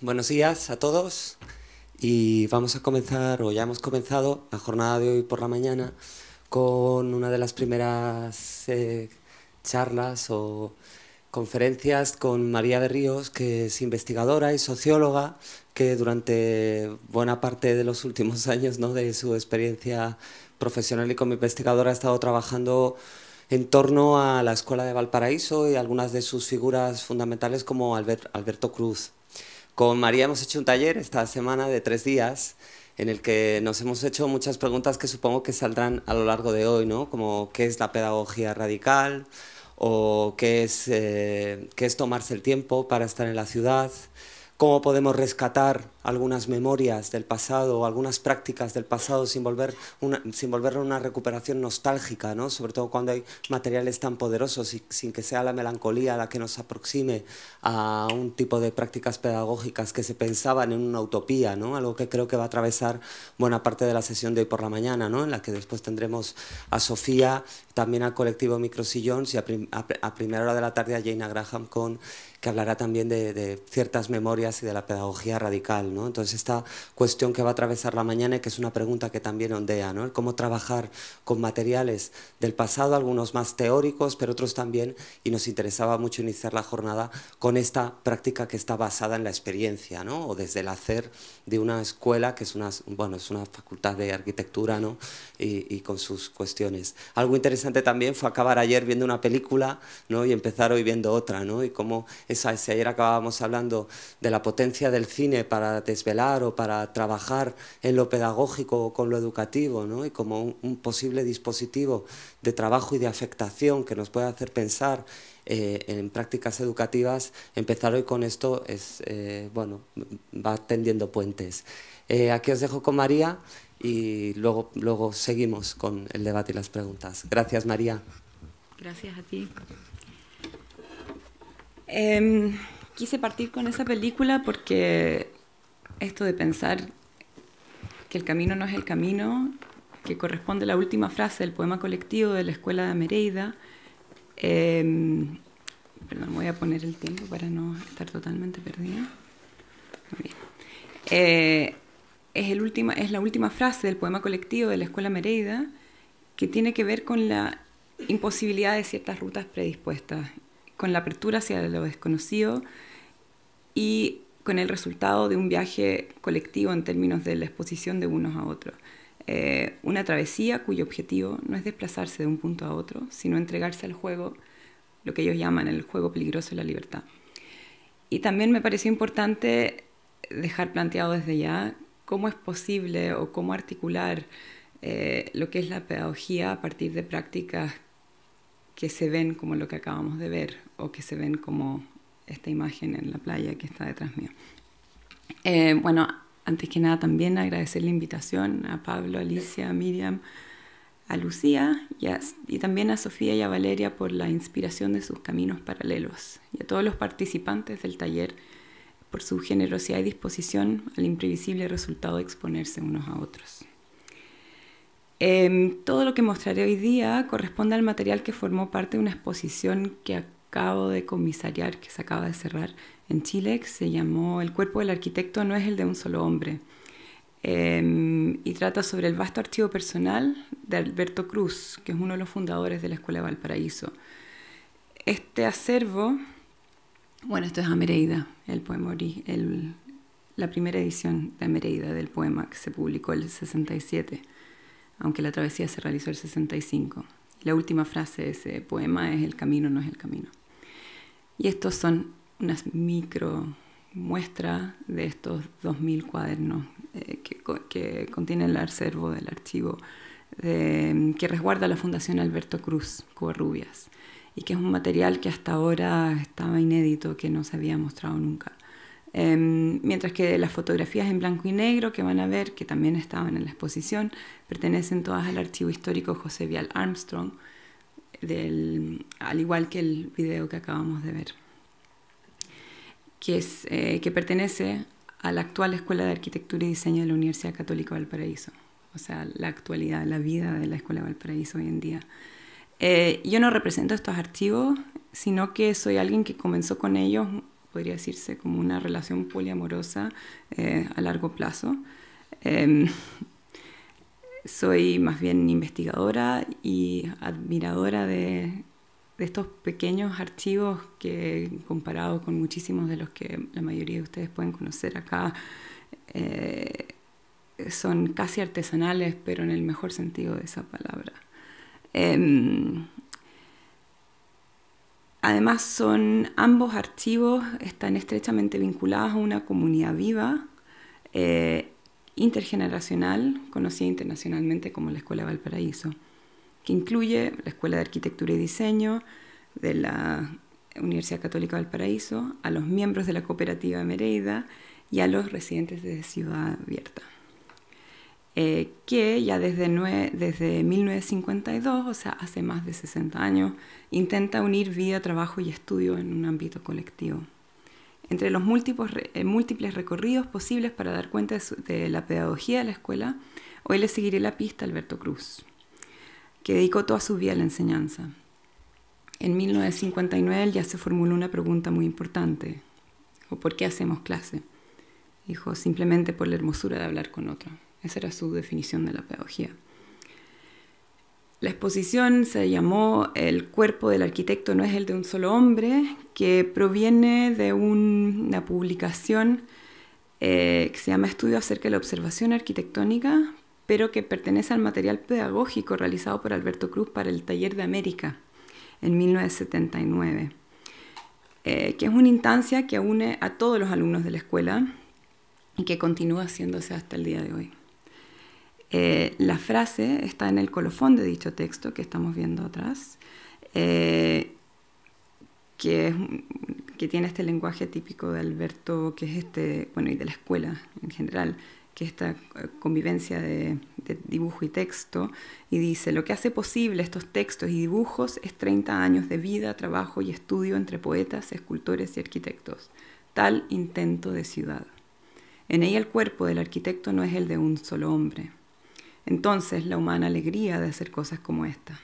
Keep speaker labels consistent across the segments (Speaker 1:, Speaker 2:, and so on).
Speaker 1: buenos días a todos y vamos a comenzar, o ya hemos comenzado, la jornada de hoy por la mañana con una de las primeras eh, charlas o conferencias con María de Ríos, que es investigadora y socióloga, que durante buena parte de los últimos años ¿no? de su experiencia profesional y como investigadora ha estado trabajando en torno a la Escuela de Valparaíso y algunas de sus figuras fundamentales como Alberto Cruz. Con María hemos hecho un taller esta semana de tres días en el que nos hemos hecho muchas preguntas que supongo que saldrán a lo largo de hoy, ¿no? Como qué es la pedagogía radical o qué eh, qué es tomarse el tiempo para estar en la ciudad, cómo podemos rescatar algunas memorias del pasado o algunas prácticas del pasado sin, volver una, sin una recuperación nostálgica, ¿no? sobre todo cuando hay materiales tan poderosos y sin que sea la melancolía la que nos aproxime a un tipo de prácticas pedagógicas que se pensaban en una utopía, ¿no? algo que creo que va a atravesar buena parte de la sesión de hoy por la mañana, ¿no? en la que después tendremos a Sofía, también al colectivo Microsillons y a, a primera hora de la tarde a Jaina Graham con que hablará también de, ciertas memorias y de la pedagogía radical. ¿no? Entonces, esta cuestión que va a atravesar la mañana y que es una pregunta que también ondea, ¿no? cómo trabajar con materiales del pasado, algunos más teóricos, pero otros también, y nos interesaba mucho iniciar la jornada con esta práctica que está basada en la experiencia, ¿no? o desde el hacer de una escuela, que es una, bueno, es una facultad de arquitectura, ¿no? y, y con sus cuestiones. Algo interesante también fue acabar ayer viendo una película ¿no? y empezar hoy viendo otra, ¿no? y cómo si ayer acabábamos hablando de la potencia del cine para desvelar o para trabajar en lo pedagógico o con lo educativo, ¿no? y como un, posible dispositivo de trabajo y de afectación que nos puede hacer pensar eh, en prácticas educativas, empezar hoy con esto es, eh, bueno, va tendiendo puentes. Eh, aquí os dejo con María y luego, luego seguimos con el debate y las preguntas. Gracias, María.
Speaker 2: Gracias a ti. Em, quise partir con esa película porque esto de pensar que el camino no es el camino, que corresponde a la última frase del poema colectivo de la Escuela de Mereida. Em, perdón, voy a poner el tiempo para no estar totalmente perdida. Eh, es, el última, es la última frase del poema colectivo de la Escuela Mereida que tiene que ver con la imposibilidad de ciertas rutas predispuestas con la apertura hacia lo desconocido y con el resultado de un viaje colectivo en términos de la exposición de unos a otros. Eh, una travesía cuyo objetivo no es desplazarse de un punto a otro, sino entregarse al juego, lo que ellos llaman el juego peligroso de la libertad. Y también me pareció importante dejar planteado desde ya cómo es posible o cómo articular eh, lo que es la pedagogía a partir de prácticas que se ven como lo que acabamos de ver o que se ven como esta imagen en la playa que está detrás mío. Eh, bueno, antes que nada también agradecer la invitación a Pablo, Alicia, Miriam, a Lucía y, y, también a Sofía y a Valeria por la inspiración de sus caminos paralelos y a todos los participantes del taller por su generosidad y disposición al imprevisible resultado de exponerse unos a otros. Em, todo lo que mostraré hoy día corresponde al material que formó parte de una exposición que acabo de comisariar, que se acaba de cerrar en Chile, que se llamó El cuerpo del arquitecto no es el de un solo hombre. Em, y trata sobre el vasto archivo personal de Alberto Cruz, que es uno de los fundadores de la Escuela de Valparaíso. Este acervo, bueno, esto es Amereida, el poema, la primera edición de Amereida del poema que se publicó el 67, aunque la travesía se realizó el 65. La última frase de ese poema es El camino no es el camino. Y estos son unas micro muestras de estos 2.000 cuadernos eh, que, contienen el acervo del archivo que resguarda la Fundación Alberto Cruz Covarrubias y que es un material que hasta ahora estaba inédito, que no se había mostrado nunca. Em, mientras que las fotografías en blanco y negro que van a ver, que también estaban en la exposición, pertenecen todas al archivo histórico José Vial Armstrong, del, al igual que el video que acabamos de ver, que, es, eh, que pertenece a la actual Escuela de Arquitectura y Diseño de la Universidad Católica Valparaíso, o sea, la actualidad, la vida de la Escuela Valparaíso hoy en día. Eh, yo no represento estos archivos, sino que soy alguien que comenzó con ellos, podría decirse, como una relación poliamorosa eh, a largo plazo. Em, soy más bien investigadora y admiradora de, estos pequeños archivos que comparado con muchísimos de los que la mayoría de ustedes pueden conocer acá, eh, son casi artesanales, pero en el mejor sentido de esa palabra. Em, además, son ambos archivos están estrechamente vinculados a una comunidad viva. Eh, intergeneracional, conocida internacionalmente como la Escuela Valparaíso, que incluye la Escuela de Arquitectura y Diseño de la Universidad Católica Valparaíso, a los miembros de la cooperativa Mereida y a los residentes de Ciudad Abierta, eh, que ya desde, desde 1952, o sea, hace más de 60 años, intenta unir vida, trabajo y estudio en un ámbito colectivo. Entre los eh, múltiples, recorridos posibles para dar cuenta de, la pedagogía de la escuela, hoy le seguiré la pista a Alberto Cruz, que dedicó toda su vida a la enseñanza. En 1959 ya se formuló una pregunta muy importante. ¿O por qué hacemos clase? Dijo, simplemente por la hermosura de hablar con otro. Esa era su definición de la pedagogía. La exposición se llamó El cuerpo del arquitecto no es el de un solo hombre, que proviene de una publicación eh, que se llama Estudio acerca de la observación arquitectónica, pero que pertenece al material pedagógico realizado por Alberto Cruz para el Taller de América en 1979, eh, que es una instancia que une a todos los alumnos de la escuela y que continúa haciéndose hasta el día de hoy. Eh, la frase está en el colofón de dicho texto que estamos viendo atrás, eh, que, tiene este lenguaje típico de Alberto, que es este, bueno, y de la escuela en general, que esta eh, convivencia de, de, dibujo y texto, y dice, lo que hace posible estos textos y dibujos es 30 años de vida, trabajo y estudio entre poetas, escultores y arquitectos, tal intento de ciudad. En ella el cuerpo del arquitecto no es el de un solo hombre, entonces la humana alegría de hacer cosas como esta.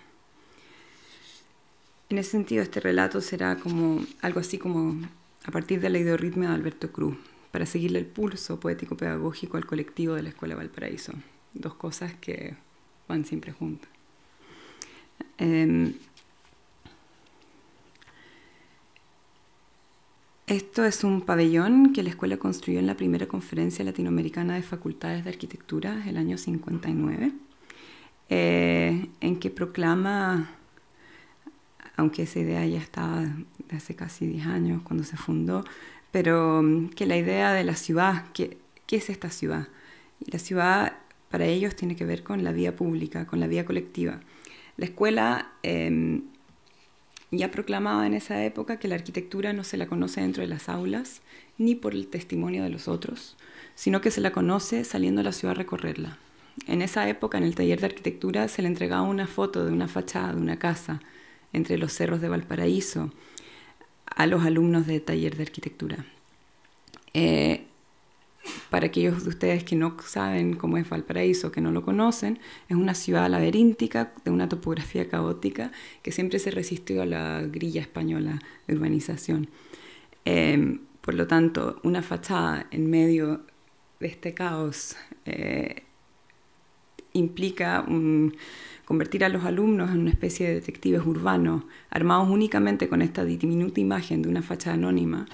Speaker 2: En ese sentido, este relato será como algo así como a partir de la ideorritmia de Alberto Cruz, para seguirle el pulso poético-pedagógico al colectivo de la Escuela Valparaíso. Dos cosas que van siempre juntas. Em, Esto es un pabellón que la escuela construyó en la primera conferencia latinoamericana de facultades de arquitectura el año 59, eh, en que proclama, aunque esa idea ya estaba de hace casi 10 años cuando se fundó, pero mm, que la idea de la ciudad, que, ¿qué es esta ciudad? Y la ciudad para ellos tiene que ver con la vía pública, con la vía colectiva. La escuela... Em, ya proclamaba en esa época que la arquitectura no se la conoce dentro de las aulas ni por el testimonio de los otros, sino que se la conoce saliendo a la ciudad a recorrerla. En esa época, en el taller de arquitectura, se le entregaba una foto de una fachada de una casa entre los cerros de Valparaíso a los alumnos de taller de arquitectura. Eh, para aquellos de ustedes que no saben cómo es Valparaíso, que no lo conocen, es una ciudad laberíntica de una topografía caótica que siempre se resistió a la grilla española de urbanización. Em, por lo tanto, una fachada en medio de este caos eh, implica convertir a los alumnos en una especie de detectives urbanos, armados únicamente con esta diminuta imagen de una fachada anónima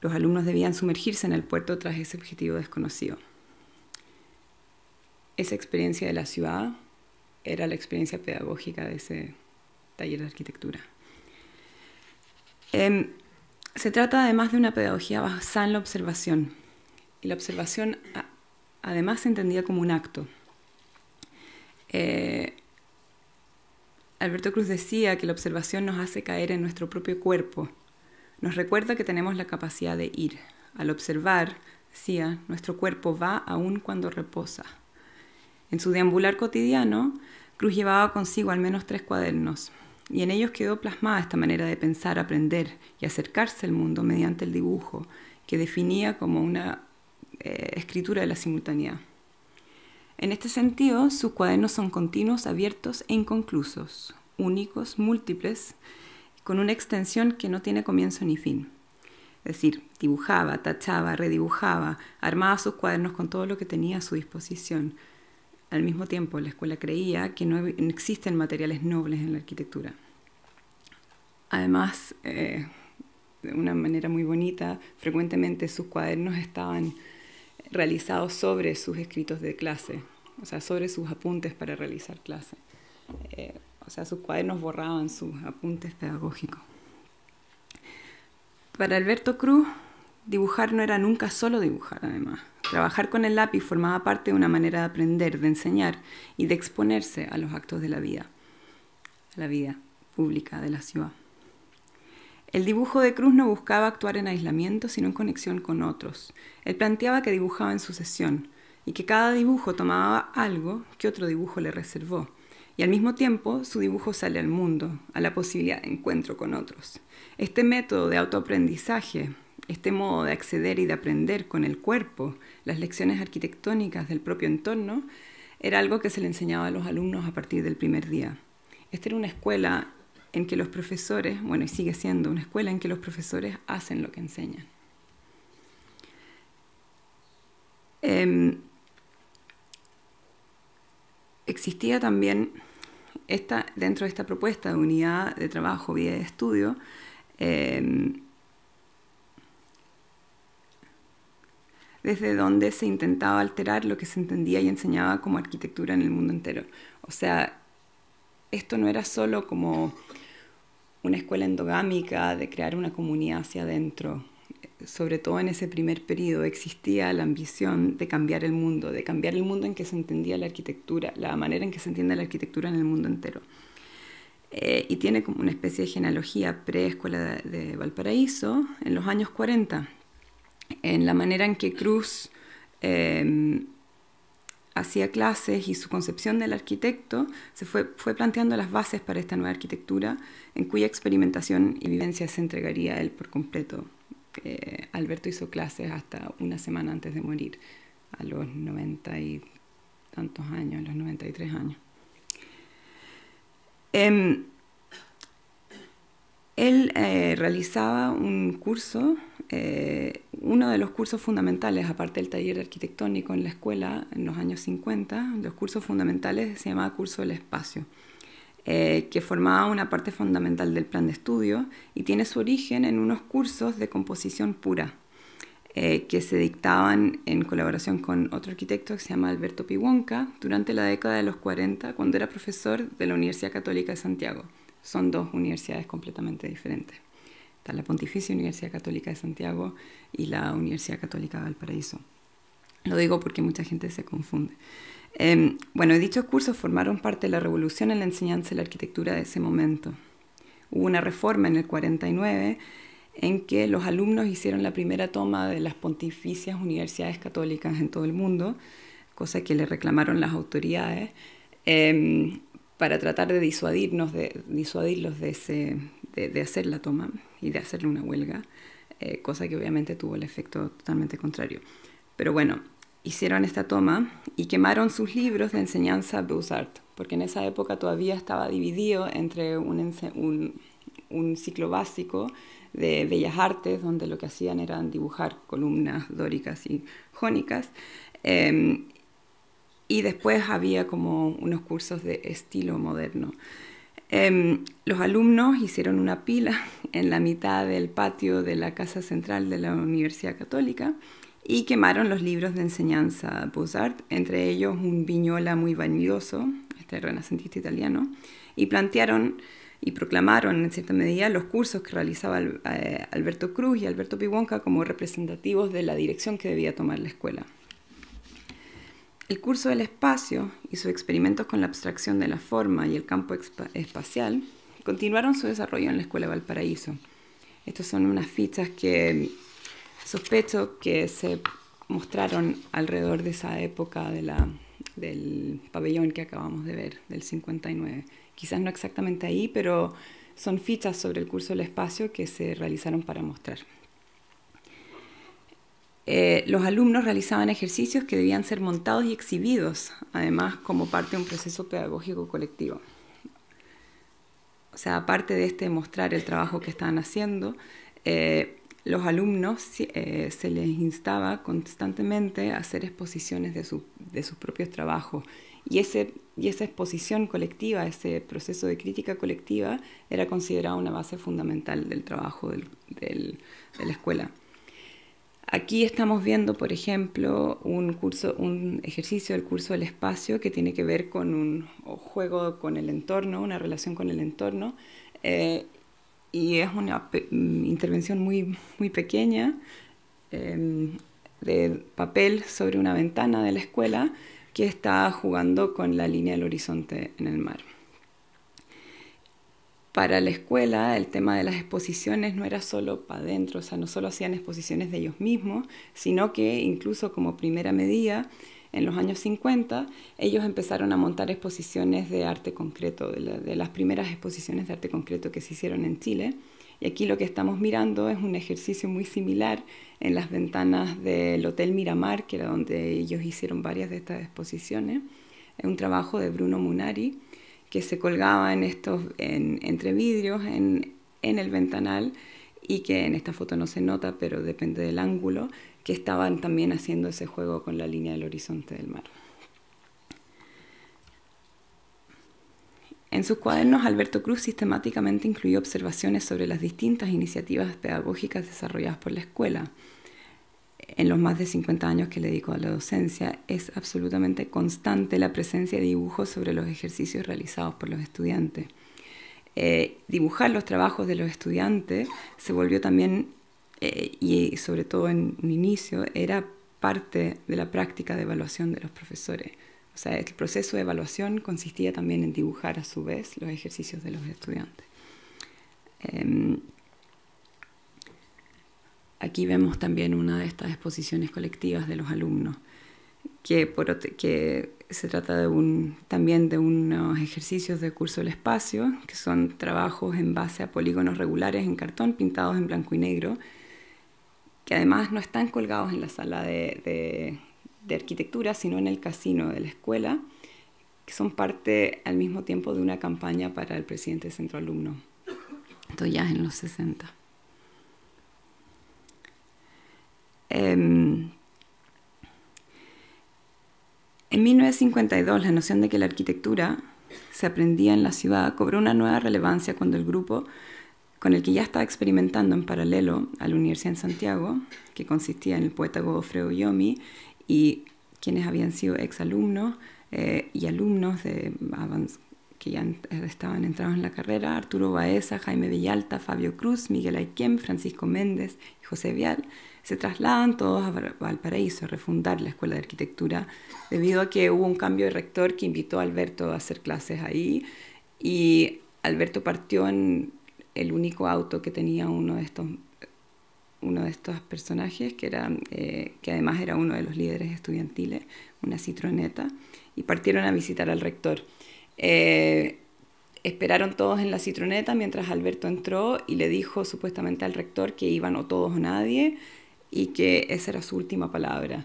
Speaker 2: los alumnos debían sumergirse en el puerto tras ese objetivo desconocido. Esa experiencia de la ciudad era la experiencia pedagógica de ese taller de arquitectura. Em, se trata además de una pedagogía basada en la observación. Y la observación además se entendía como un acto. Eh, Alberto Cruz decía que la observación nos hace caer en nuestro propio cuerpo nos recuerda que tenemos la capacidad de ir. Al observar, decía, nuestro cuerpo va aún cuando reposa. En su deambular cotidiano, Cruz llevaba consigo al menos tres cuadernos, y en ellos quedó plasmada esta manera de pensar, aprender y acercarse al mundo mediante el dibujo, que definía como una eh, escritura de la simultaneidad. En este sentido, sus cuadernos son continuos, abiertos e inconclusos, únicos, múltiples, con una extensión que no tiene comienzo ni fin. Es decir, dibujaba, tachaba, redibujaba, armaba sus cuadernos con todo lo que tenía a su disposición. Al mismo tiempo, la escuela creía que no existen materiales nobles en la arquitectura. Además, eh, de una manera muy bonita, frecuentemente sus cuadernos estaban realizados sobre sus escritos de clase, o sea, sobre sus apuntes para realizar clase. Eh, o sea, sus cuadernos borraban sus apuntes pedagógicos. Para Alberto Cruz, dibujar no era nunca solo dibujar, además. Trabajar con el lápiz formaba parte de una manera de aprender, de enseñar y de exponerse a los actos de la vida, a la vida pública de la ciudad. El dibujo de Cruz no buscaba actuar en aislamiento, sino en conexión con otros. Él planteaba que dibujaba en sucesión y que cada dibujo tomaba algo que otro dibujo le reservó y al mismo tiempo su dibujo sale al mundo, a la posibilidad de encuentro con otros. Este método de autoaprendizaje, este modo de acceder y de aprender con el cuerpo, las lecciones arquitectónicas del propio entorno, era algo que se le enseñaba a los alumnos a partir del primer día. Esta era una escuela en que los profesores, bueno, y sigue siendo una escuela en que los profesores hacen lo que enseñan. Em, existía también dentro de esta propuesta de unidad de trabajo vía de estudio, em, desde donde se intentaba alterar lo que se entendía y enseñaba como arquitectura en el mundo entero. O sea, esto no era solo como una escuela endogámica de crear una comunidad hacia adentro, sobre todo en ese primer período existía la ambición de cambiar el mundo, de cambiar el mundo en que se entendía la arquitectura, la manera en que se entiende la arquitectura en el mundo entero. Eh, y tiene como una especie de genealogía preescuela de, Valparaíso en los años 40, en la manera en que Cruz em, hacía clases y su concepción del arquitecto se fue, fue planteando las bases para esta nueva arquitectura en cuya experimentación y vivencia se entregaría él por completo Alberto hizo clases hasta una semana antes de morir, a los 90 y tantos años, los 93 años. Em, él eh, realizaba un curso, eh, uno de los cursos fundamentales, aparte del taller arquitectónico en la escuela en los años 50, los cursos fundamentales se llamaba Curso del Espacio. Eh, que formaba una parte fundamental del plan de estudio y tiene su origen en unos cursos de composición pura eh, que se dictaban en colaboración con otro arquitecto que se llama Alberto Piwonka durante la década de los 40 cuando era profesor de la Universidad Católica de Santiago. Son dos universidades completamente diferentes. Está la Pontificia Universidad Católica de Santiago y la Universidad Católica de Valparaíso. Lo digo porque mucha gente se confunde. Em, bueno, dichos cursos formaron parte de la revolución en la enseñanza y la arquitectura de ese momento. Hubo una reforma en el 49 en que los alumnos hicieron la primera toma de las pontificias universidades católicas en todo el mundo, cosa que le reclamaron las autoridades, em, para tratar de disuadirnos de, disuadirlos de, hacer la toma y de hacerle una huelga, eh, cosa que obviamente tuvo el efecto totalmente contrario. Pero bueno, hicieron esta toma y quemaron sus libros de enseñanza Beaux-Arts, porque en esa época todavía estaba dividido entre un, ciclo básico de bellas artes, donde lo que hacían era dibujar columnas dóricas y jónicas, em, y después había como unos cursos de estilo moderno. Em, los alumnos hicieron una pila en la mitad del patio de la Casa Central de la Universidad Católica y quemaron los libros de enseñanza de entre ellos un Viñola muy valioso, este renacentista italiano, y plantearon y proclamaron en cierta medida los cursos que realizaba eh, Alberto Cruz y Alberto Piwonka como representativos de la dirección que debía tomar la escuela. El curso del espacio y sus experimentos con la abstracción de la forma y el campo espacial continuaron su desarrollo en la Escuela Valparaíso. Estas son unas fichas que sospecho que se mostraron alrededor de esa época de la, del pabellón que acabamos de ver, del 59. Quizás no exactamente ahí, pero son fichas sobre el curso del espacio que se realizaron para mostrar. Eh, los alumnos realizaban ejercicios que debían ser montados y exhibidos, además como parte de un proceso pedagógico colectivo. O sea, aparte de este mostrar el trabajo que estaban haciendo, eh, los alumnos eh, se les instaba constantemente a hacer exposiciones de, de sus propios trabajos y, ese, y esa exposición colectiva, ese proceso de crítica colectiva era considerado una base fundamental del trabajo de la escuela. Aquí estamos viendo, por ejemplo, un, curso, un ejercicio del curso del espacio que tiene que ver con un juego con el entorno, una relación con el entorno, eh, y es una mm, intervención muy, muy pequeña em, de papel sobre una ventana de la escuela que está jugando con la línea del horizonte en el mar. Para la escuela el tema de las exposiciones no era solo para adentro, o sea, no solo hacían exposiciones de ellos mismos, sino que incluso como primera medida en los años 50, ellos empezaron a montar exposiciones de arte concreto, de, las primeras exposiciones de arte concreto que se hicieron en Chile. Y aquí lo que estamos mirando es un ejercicio muy similar en las ventanas del Hotel Miramar, que era donde ellos hicieron varias de estas exposiciones. Es un trabajo de Bruno Munari que se colgaba en estos, entre vidrios en el ventanal y que en esta foto no se nota, pero depende del ángulo, que estaban también haciendo ese juego con la línea del horizonte del mar. En sus cuadernos, Alberto Cruz sistemáticamente incluyó observaciones sobre las distintas iniciativas pedagógicas desarrolladas por la escuela. En los más de 50 años que le dedicó a la docencia, es absolutamente constante la presencia de dibujos sobre los ejercicios realizados por los estudiantes. Eh, dibujar los trabajos de los estudiantes se volvió también eh, y sobre todo en un inicio, era parte de la práctica de evaluación de los profesores. O sea, el proceso de evaluación consistía también en dibujar a su vez los ejercicios de los estudiantes. Em, aquí vemos también una de estas exposiciones colectivas de los alumnos, que, que se trata de un, también de unos ejercicios de curso del espacio, que son trabajos en base a polígonos regulares en cartón pintados en blanco y negro, que además no están colgados en la sala de, arquitectura, sino en el casino de la escuela, que son parte al mismo tiempo de una campaña para el presidente del Centro Alumno. Esto ya es en los 60. Em, en 1952, la noción de que la arquitectura se aprendía en la ciudad cobró una nueva relevancia cuando el grupo con el que ya estaba experimentando en paralelo a la Universidad en Santiago, que consistía en el poeta Godofredo Yomi y quienes habían sido exalumnos eh, y alumnos de, que ya estaban entrados en la carrera, Arturo Baeza, Jaime Villalta, Fabio Cruz, Miguel Aiquem, Francisco Méndez y José Vial, se trasladan todos a Valparaíso a refundar la Escuela de Arquitectura, debido a que hubo un cambio de rector que invitó a Alberto a hacer clases ahí, y Alberto partió en el único auto que tenía uno de estos uno de estos personajes, que, era, eh, que además era uno de los líderes estudiantiles, una citroneta, y partieron a visitar al rector. Eh, esperaron todos en la citroneta mientras Alberto entró y le dijo supuestamente al rector que iban o todos o nadie y que esa era su última palabra.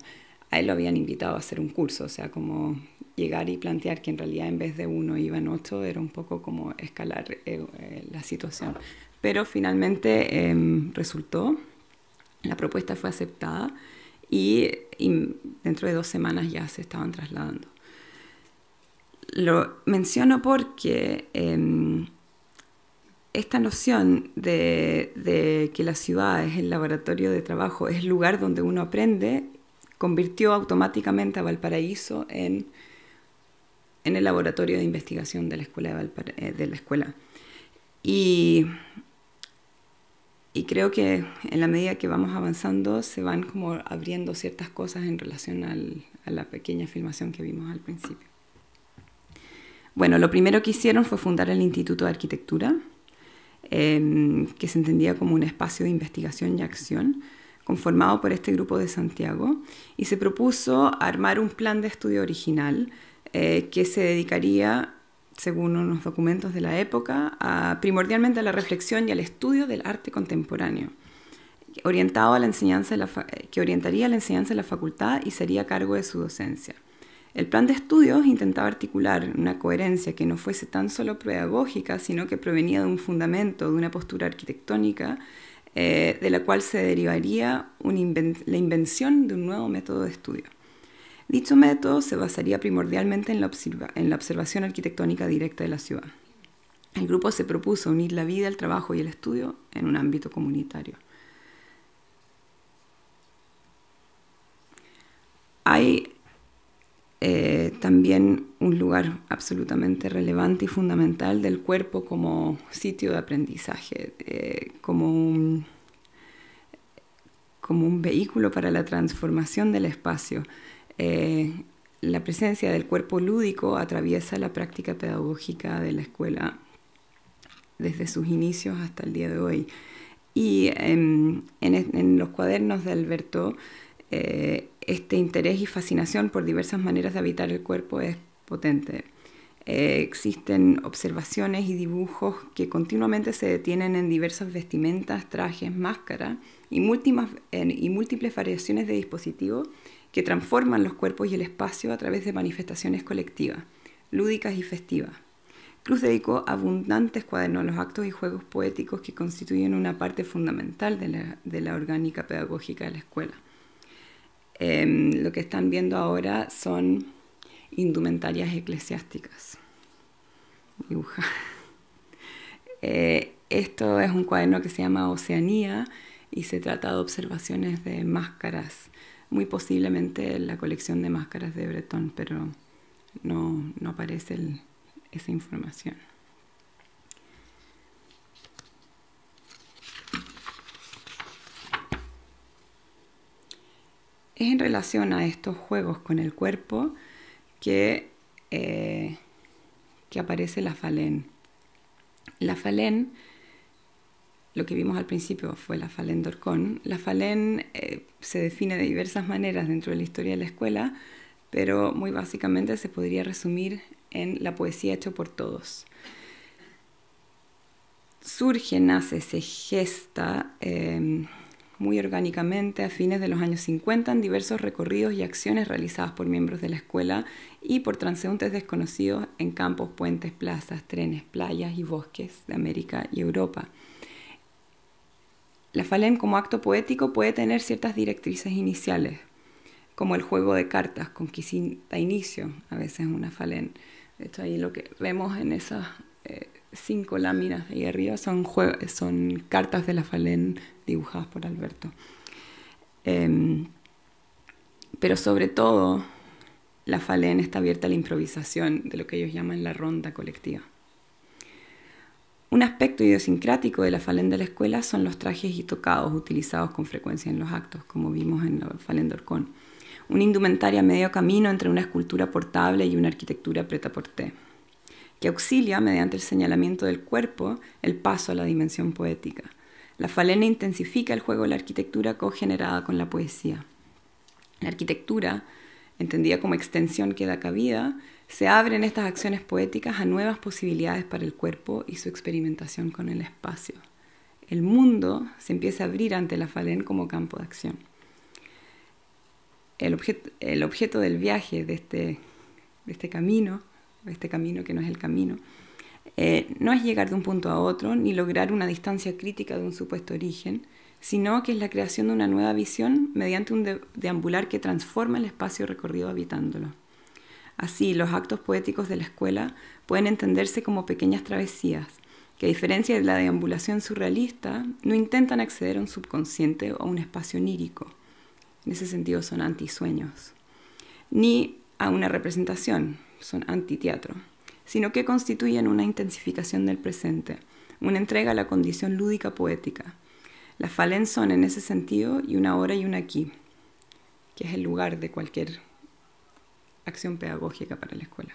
Speaker 2: A él lo habían invitado a hacer un curso, o sea, como llegar y plantear que en realidad en vez de uno iban ocho era un poco como escalar eh, eh, la situación. Pero finalmente em, resultó, la propuesta fue aceptada y, dentro de dos semanas ya se estaban trasladando. Lo menciono porque em, esta noción de, de, que la ciudad es el laboratorio de trabajo, es el lugar donde uno aprende, convirtió automáticamente a Valparaíso en en el laboratorio de investigación de la Escuela de, eh, la escuela. Y, creo que en la medida que vamos avanzando se van como abriendo ciertas cosas en relación a la pequeña filmación que vimos al principio. Bueno, lo primero que hicieron fue fundar el Instituto de Arquitectura, em, que se entendía como un espacio de investigación y acción, conformado por este grupo de Santiago, y se propuso armar un plan de estudio original eh, que se dedicaría, según unos documentos de la época, primordialmente a la reflexión y al estudio del arte contemporáneo, orientado a la enseñanza que orientaría la enseñanza de la facultad y sería cargo de su docencia. El plan de estudios intentaba articular una coherencia que no fuese tan solo pedagógica, sino que provenía de un fundamento, de una postura arquitectónica, eh, de la cual se derivaría la invención de un nuevo método de estudio. Dicho método se basaría primordialmente en la, observación arquitectónica directa de la ciudad. El grupo se propuso unir la vida, el trabajo y el estudio en un ámbito comunitario. Hay eh, también un lugar absolutamente relevante y fundamental del cuerpo como sitio de aprendizaje, eh, como un vehículo para la transformación del espacio. Eh, la presencia del cuerpo lúdico atraviesa la práctica pedagógica de la escuela desde sus inicios hasta el día de hoy. Y em, en, los cuadernos de Alberto, eh, este interés y fascinación por diversas maneras de habitar el cuerpo es potente. Eh, existen observaciones y dibujos que continuamente se detienen en diversas vestimentas, trajes, máscaras y múltiples variaciones de dispositivos que transforman los cuerpos y el espacio a través de manifestaciones colectivas, lúdicas y festivas. Cruz dedicó abundantes cuadernos a los actos y juegos poéticos que constituyen una parte fundamental de la, orgánica pedagógica de la escuela. Em, lo que están viendo ahora son indumentarias eclesiásticas. Dibuja. Eh, esto es un cuaderno que se llama Oceanía y se trata de observaciones de máscaras muy posiblemente la colección de máscaras de Breton, pero no, aparece esa información. Es en relación a estos juegos con el cuerpo que, eh, que aparece la falén. La falén lo que vimos al principio fue la Falén Dorcón. La Falén eh, se define de diversas maneras dentro de la historia de la escuela, pero muy básicamente se podría resumir en la poesía hecha por todos. Surge, nace, se gesta em, muy orgánicamente a fines de los años 50 en diversos recorridos y acciones realizadas por miembros de la escuela y por transeúntes desconocidos en campos, puentes, plazas, trenes, playas y bosques de América y Europa. La falen, como acto poético puede tener ciertas directrices iniciales, como el juego de cartas con se da inicio a veces una falen. De hecho, ahí lo que vemos en esas eh, cinco láminas ahí arriba son, cartas de la falen dibujadas por Alberto. Em, pero sobre todo, la falen está abierta a la improvisación de lo que ellos llaman la ronda colectiva. Un aspecto idiosincrático de la falena de la escuela son los trajes y tocados utilizados con frecuencia en los actos, como vimos en la falenda de Orcón. Una indumentaria medio camino entre una escultura portable y una arquitectura preta-porté, que auxilia, mediante el señalamiento del cuerpo, el paso a la dimensión poética. La falena intensifica el juego de la arquitectura cogenerada con la poesía. La arquitectura, entendida como extensión que da cabida, se abren estas acciones poéticas a nuevas posibilidades para el cuerpo y su experimentación con el espacio. El mundo se empieza a abrir ante la Falén como campo de acción. El, objeto, el objeto del viaje, de este, de este camino, este camino que no es el camino, eh, no es llegar de un punto a otro ni lograr una distancia crítica de un supuesto origen, sino que es la creación de una nueva visión mediante un deambular que transforma el espacio recorrido habitándolo. Así, los actos poéticos de la escuela pueden entenderse como pequeñas travesías, que a diferencia de la deambulación surrealista, no intentan acceder a un subconsciente o a un espacio onírico. En ese sentido son antisueños. Ni a una representación, son antiteatro, sino que constituyen una intensificación del presente, una entrega a la condición lúdica poética. Las Falen son en ese sentido y una hora y una aquí, que es el lugar de cualquier acción pedagógica para la escuela.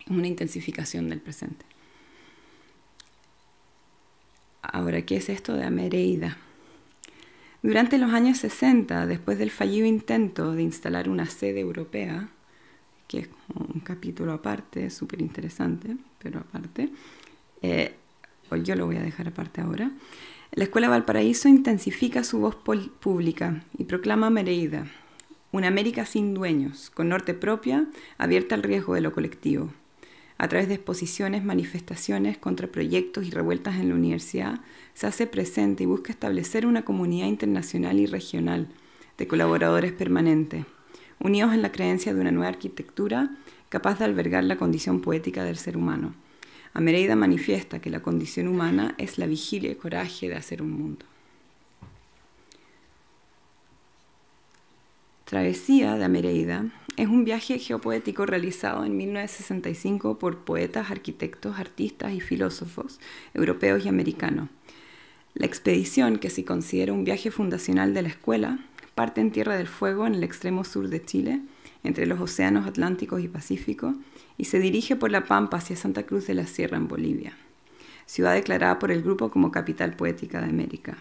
Speaker 2: Es una intensificación del presente. Ahora, ¿qué es esto de Amereida? Durante los años 60, después del fallido intento de instalar una sede europea, que es un capítulo aparte, súper interesante, pero aparte, eh, yo lo voy a dejar aparte ahora, la Escuela Valparaíso intensifica su voz pública y proclama Mereida una América sin dueños, con norte propia, abierta al riesgo de lo colectivo. A través de exposiciones, manifestaciones contraproyectos y revueltas en la universidad, se hace presente y busca establecer una comunidad internacional y regional de colaboradores permanentes, unidos en la creencia de una nueva arquitectura capaz de albergar la condición poética del ser humano. Amereida manifiesta que la condición humana es la vigilia y coraje de hacer un mundo. Travesía de Amereida es un viaje geopoético realizado en 1965 por poetas, arquitectos, artistas y filósofos europeos y americanos. La expedición, que se considera un viaje fundacional de la escuela, parte en Tierra del Fuego, en el extremo sur de Chile, entre los océanos Atlánticos y Pacífico, y se dirige por la Pampa hacia Santa Cruz de la Sierra, en Bolivia, ciudad declarada por el grupo como capital poética de América.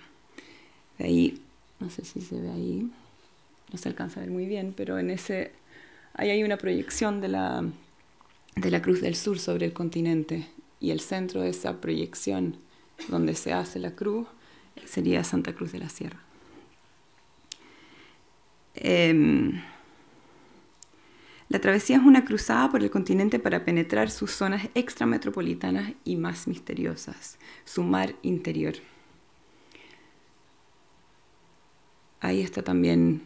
Speaker 2: De ahí, no sé si se ve ahí, no se alcanza a ver muy bien, pero en ese, ahí hay una proyección de la, de la Cruz del Sur sobre el continente y el centro de esa proyección donde se hace la cruz sería Santa Cruz de la Sierra. Em, la travesía es una cruzada por el continente para penetrar sus zonas extrametropolitanas y más misteriosas, su mar interior. Ahí está también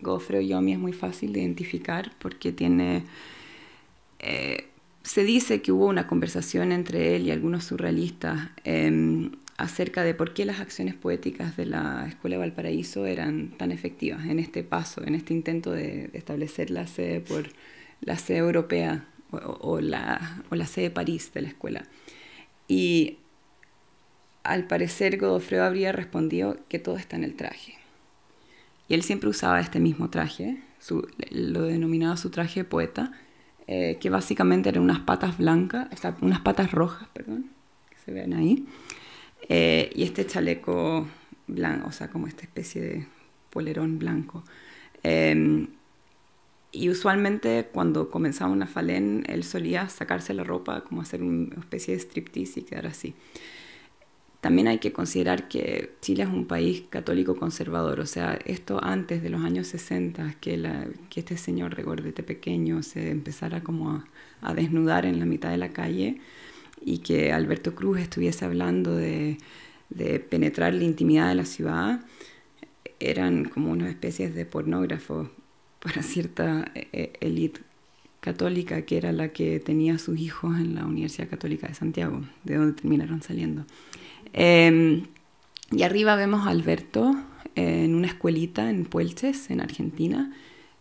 Speaker 2: Gofre Yomi es muy fácil de identificar porque tiene... Eh, se dice que hubo una conversación entre él y algunos surrealistas em, acerca de por qué las acciones poéticas de la Escuela de Valparaíso eran tan efectivas en este paso, en este intento de establecer la sede por la sede europea o, la, o la sede París de la escuela. Y al parecer Godofredo habría respondido que todo está en el traje. Y él siempre usaba este mismo traje, lo denominaba su traje poeta, eh, que básicamente eran unas patas blancas, unas patas rojas, perdón, que se ven ahí, eh, y este chaleco blanco, o sea, como esta especie de polerón blanco. Em, y usualmente cuando comenzaba una falén, él solía sacarse la ropa, como hacer una especie de striptease y quedar así. También hay que considerar que Chile es un país católico conservador, o sea, esto antes de los años 60, que, la, que este señor regordete pequeño se empezara como a, desnudar en la mitad de la calle y que Alberto Cruz estuviese hablando de, penetrar la intimidad de la ciudad, eran como una especie de pornógrafos para cierta eh, eh, élite católica que era la que tenía sus hijos en la Universidad Católica de Santiago, de donde terminaron saliendo. Em, y arriba vemos a Alberto en una escuelita en Puelches, en Argentina,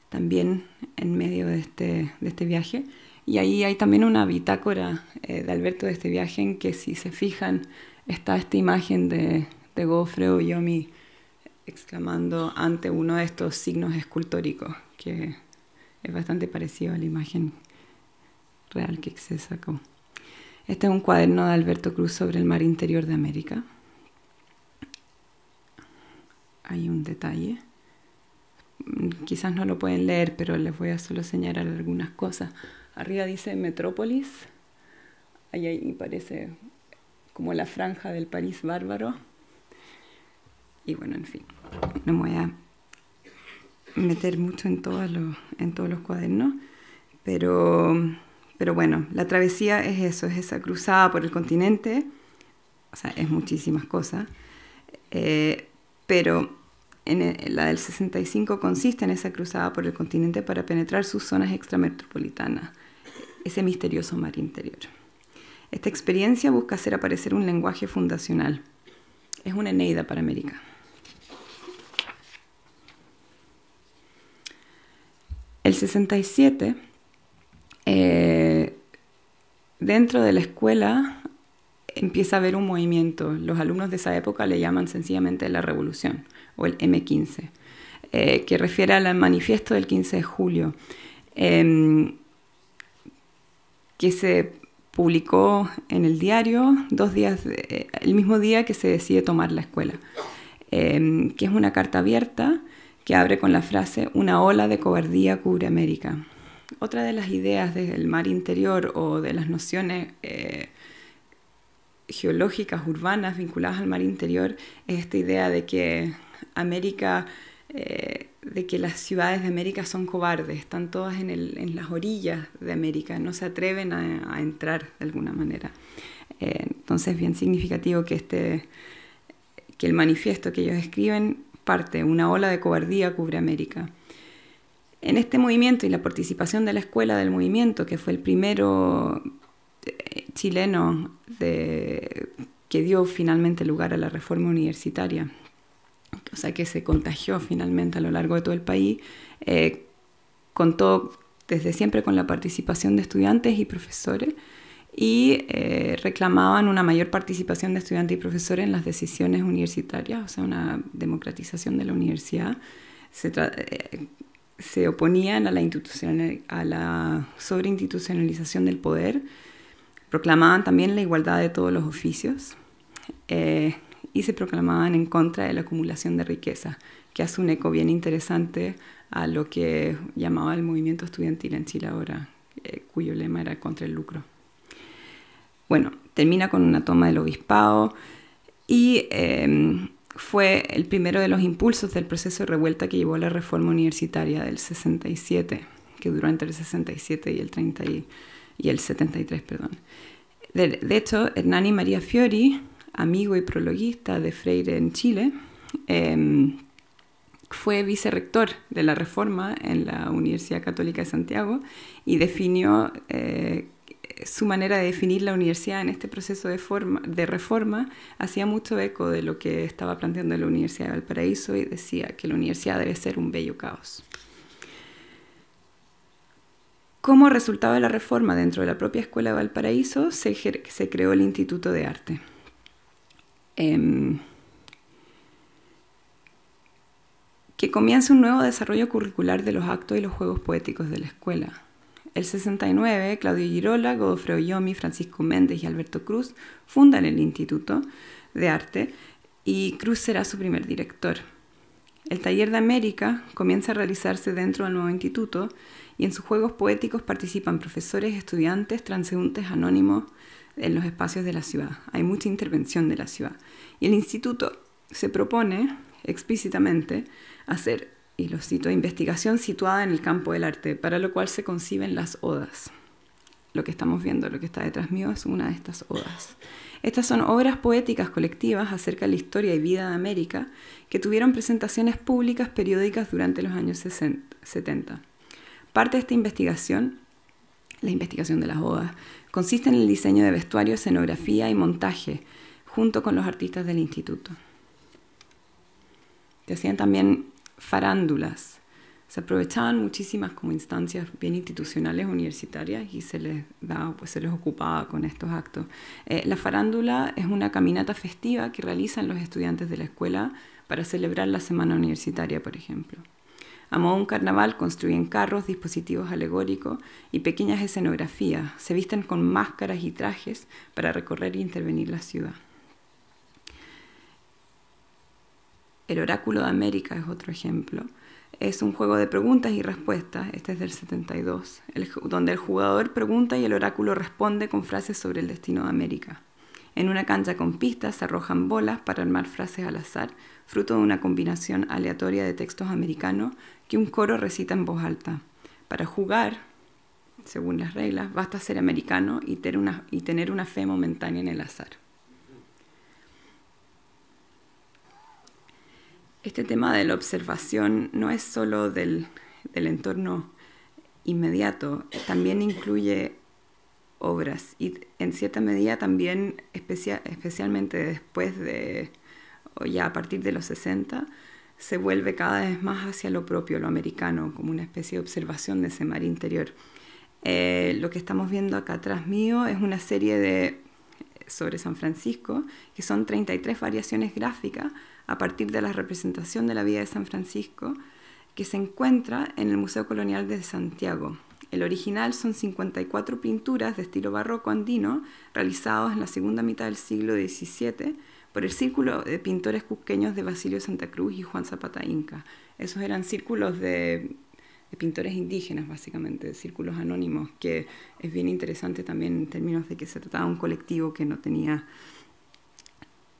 Speaker 2: también en medio de este, de este viaje. Y ahí hay también una bitácora eh, de Alberto de este viaje en que si se fijan está esta imagen de, de o Yomi exclamando ante uno de estos signos escultóricos que es bastante parecido a la imagen real que se sacó. Este es un cuaderno de Alberto Cruz sobre el mar interior de América. Hay un detalle. Quizás no lo pueden leer, pero les voy a solo señalar algunas cosas. Arriba dice Metrópolis. Ahí, parece como la franja del París bárbaro. Y bueno, en fin, no me voy a meter mucho en, todos los, en todos los cuadernos, pero, pero bueno, la travesía es eso, es esa cruzada por el continente, o sea, es muchísimas cosas, eh, pero e, en la del 65 consiste en esa cruzada por el continente para penetrar sus zonas extrametropolitanas, ese misterioso mar interior. Esta experiencia busca hacer aparecer un lenguaje fundacional. Es una Eneida para América. El 67, eh, dentro de la escuela empieza a haber un movimiento. Los alumnos de esa época le llaman sencillamente la revolución o el M15, eh, que refiere al manifiesto del 15 de julio, em, que se publicó en el diario dos días, eh, el mismo día que se decide tomar la escuela, em, que es una carta abierta que abre con la frase Una ola de cobardía cubre América. Otra de las ideas del mar interior o de las nociones eh, geológicas urbanas vinculadas al mar interior es esta idea de que América, eh, de que las ciudades de América son cobardes, están todas en, las orillas de América, no se atreven a, entrar de alguna manera. Eh, entonces entonces, bien significativo que este que el manifiesto que ellos escriben parte, una ola de cobardía cubre América. En este movimiento y la participación de la escuela del movimiento, que fue el primero eh, chileno que dio finalmente lugar a la reforma universitaria, o sea, que se contagió finalmente a lo largo de todo el país, eh, contó desde siempre con la participación de estudiantes y profesores y eh, reclamaban una mayor participación de estudiantes y profesores en las decisiones universitarias, o sea, una democratización de la universidad. Se, eh, oponían a la, a la sobreinstitucionalización del poder, proclamaban también la igualdad de todos los oficios eh, y se proclamaban en contra de la acumulación de riqueza, que hace un eco bien interesante a lo que llamaba el movimiento estudiantil en Chile ahora, cuyo lema era contra el lucro. Bueno, termina con una toma del obispado y em, fue el primero de los impulsos del proceso de revuelta que llevó a la reforma universitaria del 67, que duró entre el 67 y el, 30 y, el 73. Perdón. De, hecho, hecho, Hernani María Fiori, amigo y prologuista de Freire en Chile, em, fue vicerrector de la Reforma en la Universidad Católica de Santiago y definió eh, su manera de definir la universidad en este proceso de, reforma hacía mucho eco de lo que estaba planteando la Universidad de Valparaíso y decía que la universidad debe ser un bello caos. Como resultado de la reforma dentro de la propia Escuela de Valparaíso, se, creó el Instituto de Arte. Em, que comienza un nuevo desarrollo curricular de los actos y los juegos poéticos de la escuela el 69, Claudio Girola, Godofre Yomi, Francisco Méndez y Alberto Cruz fundan el Instituto de Arte y Cruz será su primer director. El Taller de América comienza a realizarse dentro del nuevo instituto y en sus juegos poéticos participan profesores, estudiantes, transeúntes anónimos en los espacios de la ciudad. Hay mucha intervención de la ciudad. Y el instituto se propone explícitamente hacer y lo cito, investigación situada en el campo del arte, para lo cual se conciben las odas. Lo que estamos viendo, lo que está detrás mío, es una de estas odas. Estas son obras poéticas colectivas acerca de la historia y vida de América que tuvieron presentaciones públicas periódicas durante los años 70. Parte de esta investigación, la investigación de las odas, consiste en el diseño de vestuario, escenografía y montaje, junto con los artistas del instituto. decían también farándulas. Se aprovechaban muchísimas como instancias bien institucionales universitarias y se les, pues, se les ocupaba con estos actos. Eh, la farándula es una caminata festiva que realizan los estudiantes de la escuela para celebrar la semana universitaria, por ejemplo. A modo un carnaval construyen carros, dispositivos alegóricos y pequeñas escenografías. Se visten con máscaras y trajes para recorrer e intervenir la ciudad. El Oráculo de América es otro ejemplo. Es un juego de preguntas y respuestas, este es del 72, donde el jugador pregunta y el oráculo responde con frases sobre el destino de América. En una cancha con pistas se arrojan bolas para armar frases al azar, fruto de una combinación aleatoria de textos americanos que un coro recita en voz alta. Para jugar, según las reglas, basta ser americano y tener una, y tener una fe momentánea en el azar. este tema de la observación no es solo del, entorno inmediato, también incluye obras y en cierta medida también especialmente después de o ya a partir de los 60 se vuelve cada vez más hacia lo propio, lo americano, como una especie de observación de ese mar interior. Eh, lo que estamos viendo acá atrás mío es una serie sobre San Francisco, que son 33 variaciones gráficas a partir de la representación de la vida de San Francisco, que se encuentra en el Museo Colonial de Santiago. El original son 54 pinturas de estilo barroco andino realizadas en la segunda mitad del siglo XVII por el Círculo de Pintores Cusqueños de Basilio Santa Cruz y Juan Zapata Inca. Esos eran círculos de, pintores indígenas, básicamente, círculos anónimos, que es bien interesante también en términos de que se trataba de un colectivo que no tenía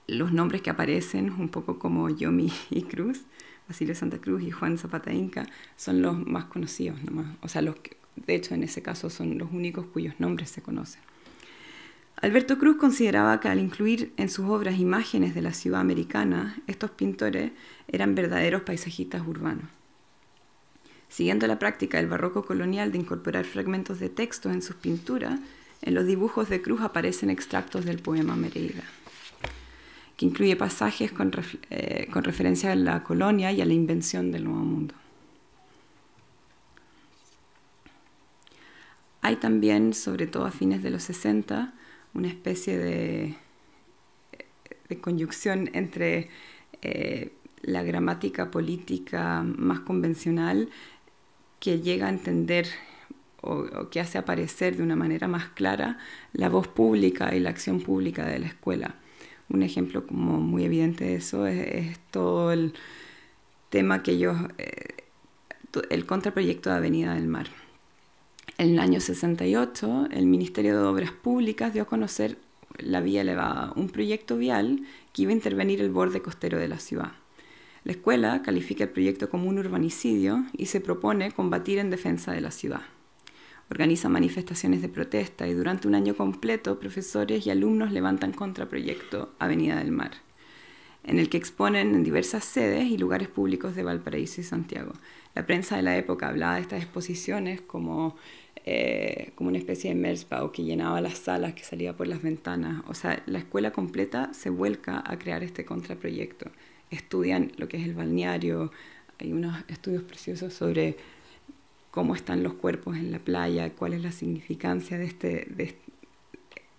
Speaker 2: los nombres que aparecen, un poco como Yomi y Cruz, Basilio Santa Cruz y Juan Zapata Inca, son los más conocidos nomás. O sea, los de hecho, en ese caso son los únicos cuyos nombres se conocen. Alberto Cruz consideraba que al incluir en sus obras imágenes de la ciudad americana, estos pintores eran verdaderos paisajistas urbanos. Siguiendo la práctica del barroco colonial de incorporar fragmentos de texto en sus pinturas, en los dibujos de Cruz aparecen extractos del poema Mereida incluye pasajes eh, con, referencia a la colonia y a la invención del Nuevo Mundo. Hay también, sobre todo a fines de los 60, una especie de, de conyucción entre eh, la gramática política más convencional que llega a entender o, que hace aparecer de una manera más clara la voz pública y la acción pública de la escuela. Un ejemplo como muy evidente de eso es, todo el tema que ellos, eh, el contraproyecto de Avenida del Mar. En el año 68, el Ministerio de Obras Públicas dio a conocer la vía elevada, un proyecto vial que iba a intervenir el borde costero de la ciudad. La escuela califica el proyecto como un urbanicidio y se propone combatir en defensa de la ciudad organiza manifestaciones de protesta y durante un año completo profesores y alumnos levantan contraproyecto Avenida del Mar, en el que exponen en diversas sedes y lugares públicos de Valparaíso y Santiago. La prensa de la época hablaba de estas exposiciones como, eh, como una especie de o que llenaba las salas, que salía por las ventanas. O sea, la escuela completa se vuelca a crear este contraproyecto. Estudian lo que es el balneario, hay unos estudios preciosos sobre cómo están los cuerpos en la playa, cuál es la significancia de, este,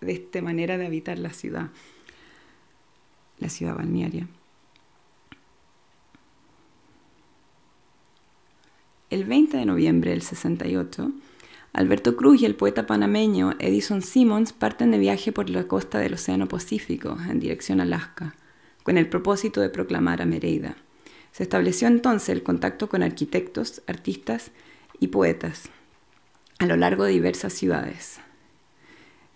Speaker 2: de, esta manera de habitar la ciudad, la ciudad balnearia. El 20 de noviembre del 68, Alberto Cruz y el poeta panameño Edison Simmons parten de viaje por la costa del Océano Pacífico en dirección a Alaska, con el propósito de proclamar a Mereida. Se estableció entonces el contacto con arquitectos, artistas y poetas a lo largo de diversas ciudades.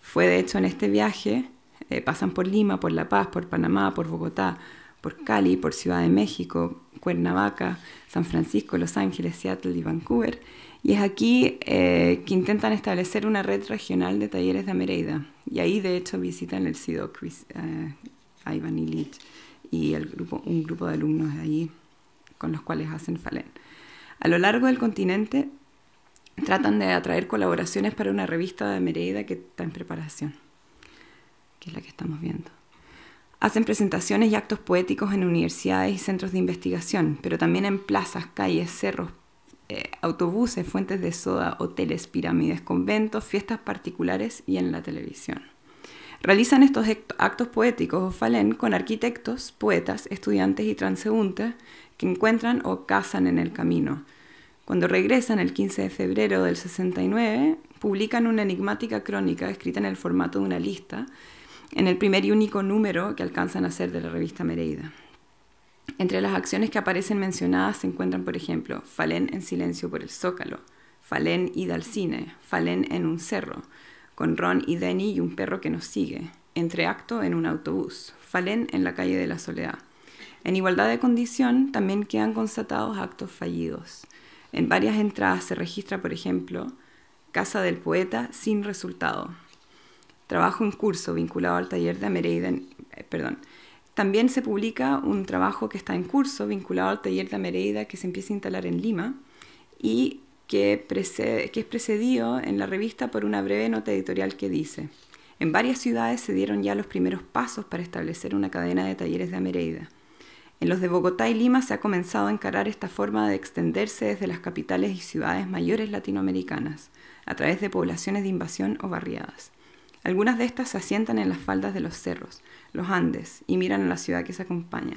Speaker 2: Fue de hecho en este viaje, eh, pasan por Lima, por La Paz, por Panamá, por Bogotá, por Cali, por Ciudad de México, Cuernavaca, San Francisco, Los Ángeles, Seattle y Vancouver. Y es aquí eh, que intentan establecer una red regional de talleres de Mereida, Y ahí de hecho visitan el SIDOC, eh, Ivan y el grupo, un grupo de alumnos de allí con los cuales hacen falen a lo largo del continente tratan de atraer colaboraciones para una revista de Mereida que está en preparación, que es la que estamos viendo. Hacen presentaciones y actos poéticos en universidades y centros de investigación, pero también en plazas, calles, cerros, eh, autobuses, fuentes de soda, hoteles, pirámides, conventos, fiestas particulares y en la televisión. Realizan estos actos poéticos o falén con arquitectos, poetas, estudiantes y transeúntes que encuentran o cazan en el camino. Cuando regresan el 15 de febrero del 69, publican una enigmática crónica escrita en el formato de una lista, en el primer y único número que alcanzan a ser de la revista Mereida. Entre las acciones que aparecen mencionadas se encuentran, por ejemplo, Falén en silencio por el Zócalo, Falén y Dalcine, cine, Falén en un cerro, con Ron y Denny y un perro que nos sigue, Entreacto en un autobús, Falén en la calle de la Soledad, en igualdad de condición también quedan constatados actos fallidos. En varias entradas se registra, por ejemplo, Casa del Poeta sin resultado. Trabajo en curso vinculado al taller de Amereida, eh, perdón. También se publica un trabajo que está en curso vinculado al taller de Amereida que se empieza a instalar en Lima y que, que es precedido en la revista por una breve nota editorial que dice, en varias ciudades se dieron ya los primeros pasos para establecer una cadena de talleres de Amereida. En los de Bogotá y Lima se ha comenzado a encarar esta forma de extenderse desde las capitales y ciudades mayores latinoamericanas, a través de poblaciones de invasión o barriadas. Algunas de estas se asientan en las faldas de los cerros, los Andes, y miran a la ciudad que se acompaña.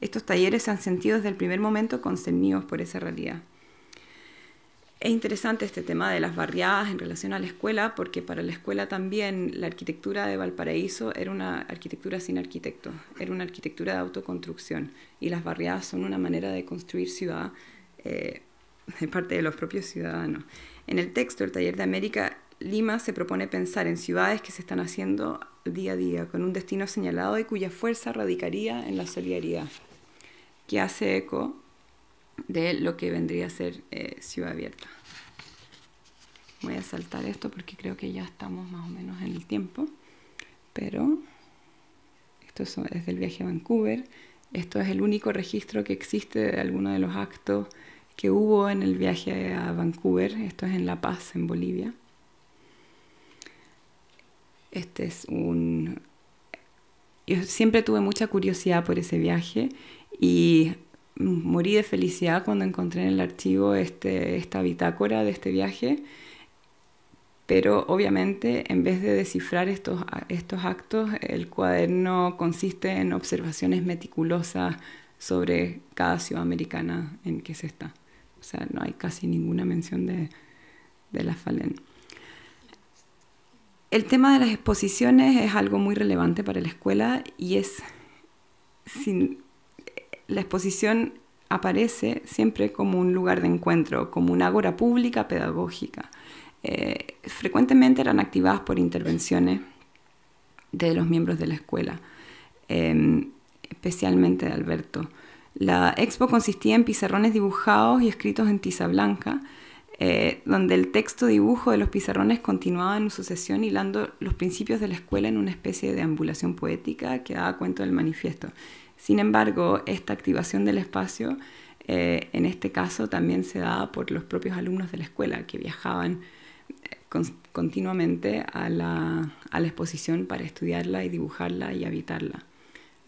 Speaker 2: Estos talleres se han sentido desde el primer momento concernidos por esa realidad es interesante este tema de las barriadas en relación a la escuela, porque para la escuela también la arquitectura de Valparaíso era una arquitectura sin arquitecto, era una arquitectura de autoconstrucción y las barriadas son una manera de construir ciudad eh, de parte de los propios ciudadanos. En el texto, del taller de América, Lima se propone pensar en ciudades que se están haciendo día a día, con un destino señalado y cuya fuerza radicaría en la solidaridad, que hace eco de lo que vendría a ser eh, Ciudad Abierta. Voy a saltar esto porque creo que ya estamos más o menos en el tiempo, pero esto es del viaje a Vancouver. Esto es el único registro que existe de alguno de los actos que hubo en el viaje a Vancouver. Esto es en La Paz, en Bolivia. Este es un... Yo siempre tuve mucha curiosidad por ese viaje y morí de felicidad cuando encontré en el archivo este, esta bitácora de este viaje, pero obviamente en vez de descifrar estos, estos actos, el cuaderno consiste en observaciones meticulosas sobre cada ciudad americana en que se está. O sea, no hay casi ninguna mención de, de la Falén. El tema de las exposiciones es algo muy relevante para la escuela y es sin, la exposición aparece siempre como un lugar de encuentro, como una agora pública pedagógica. Eh, frecuentemente eran activadas por intervenciones de los miembros de la escuela, em, especialmente de Alberto. La expo consistía en pizarrones dibujados y escritos en tiza blanca, eh, donde el texto dibujo de los pizarrones continuaba en sucesión hilando los principios de la escuela en una especie de ambulación poética que daba cuenta del manifiesto. Sin embargo, esta activación del espacio eh, en este caso también se daba por los propios alumnos de la escuela que viajaban eh, continuamente a la, a la exposición para estudiarla y dibujarla y habitarla.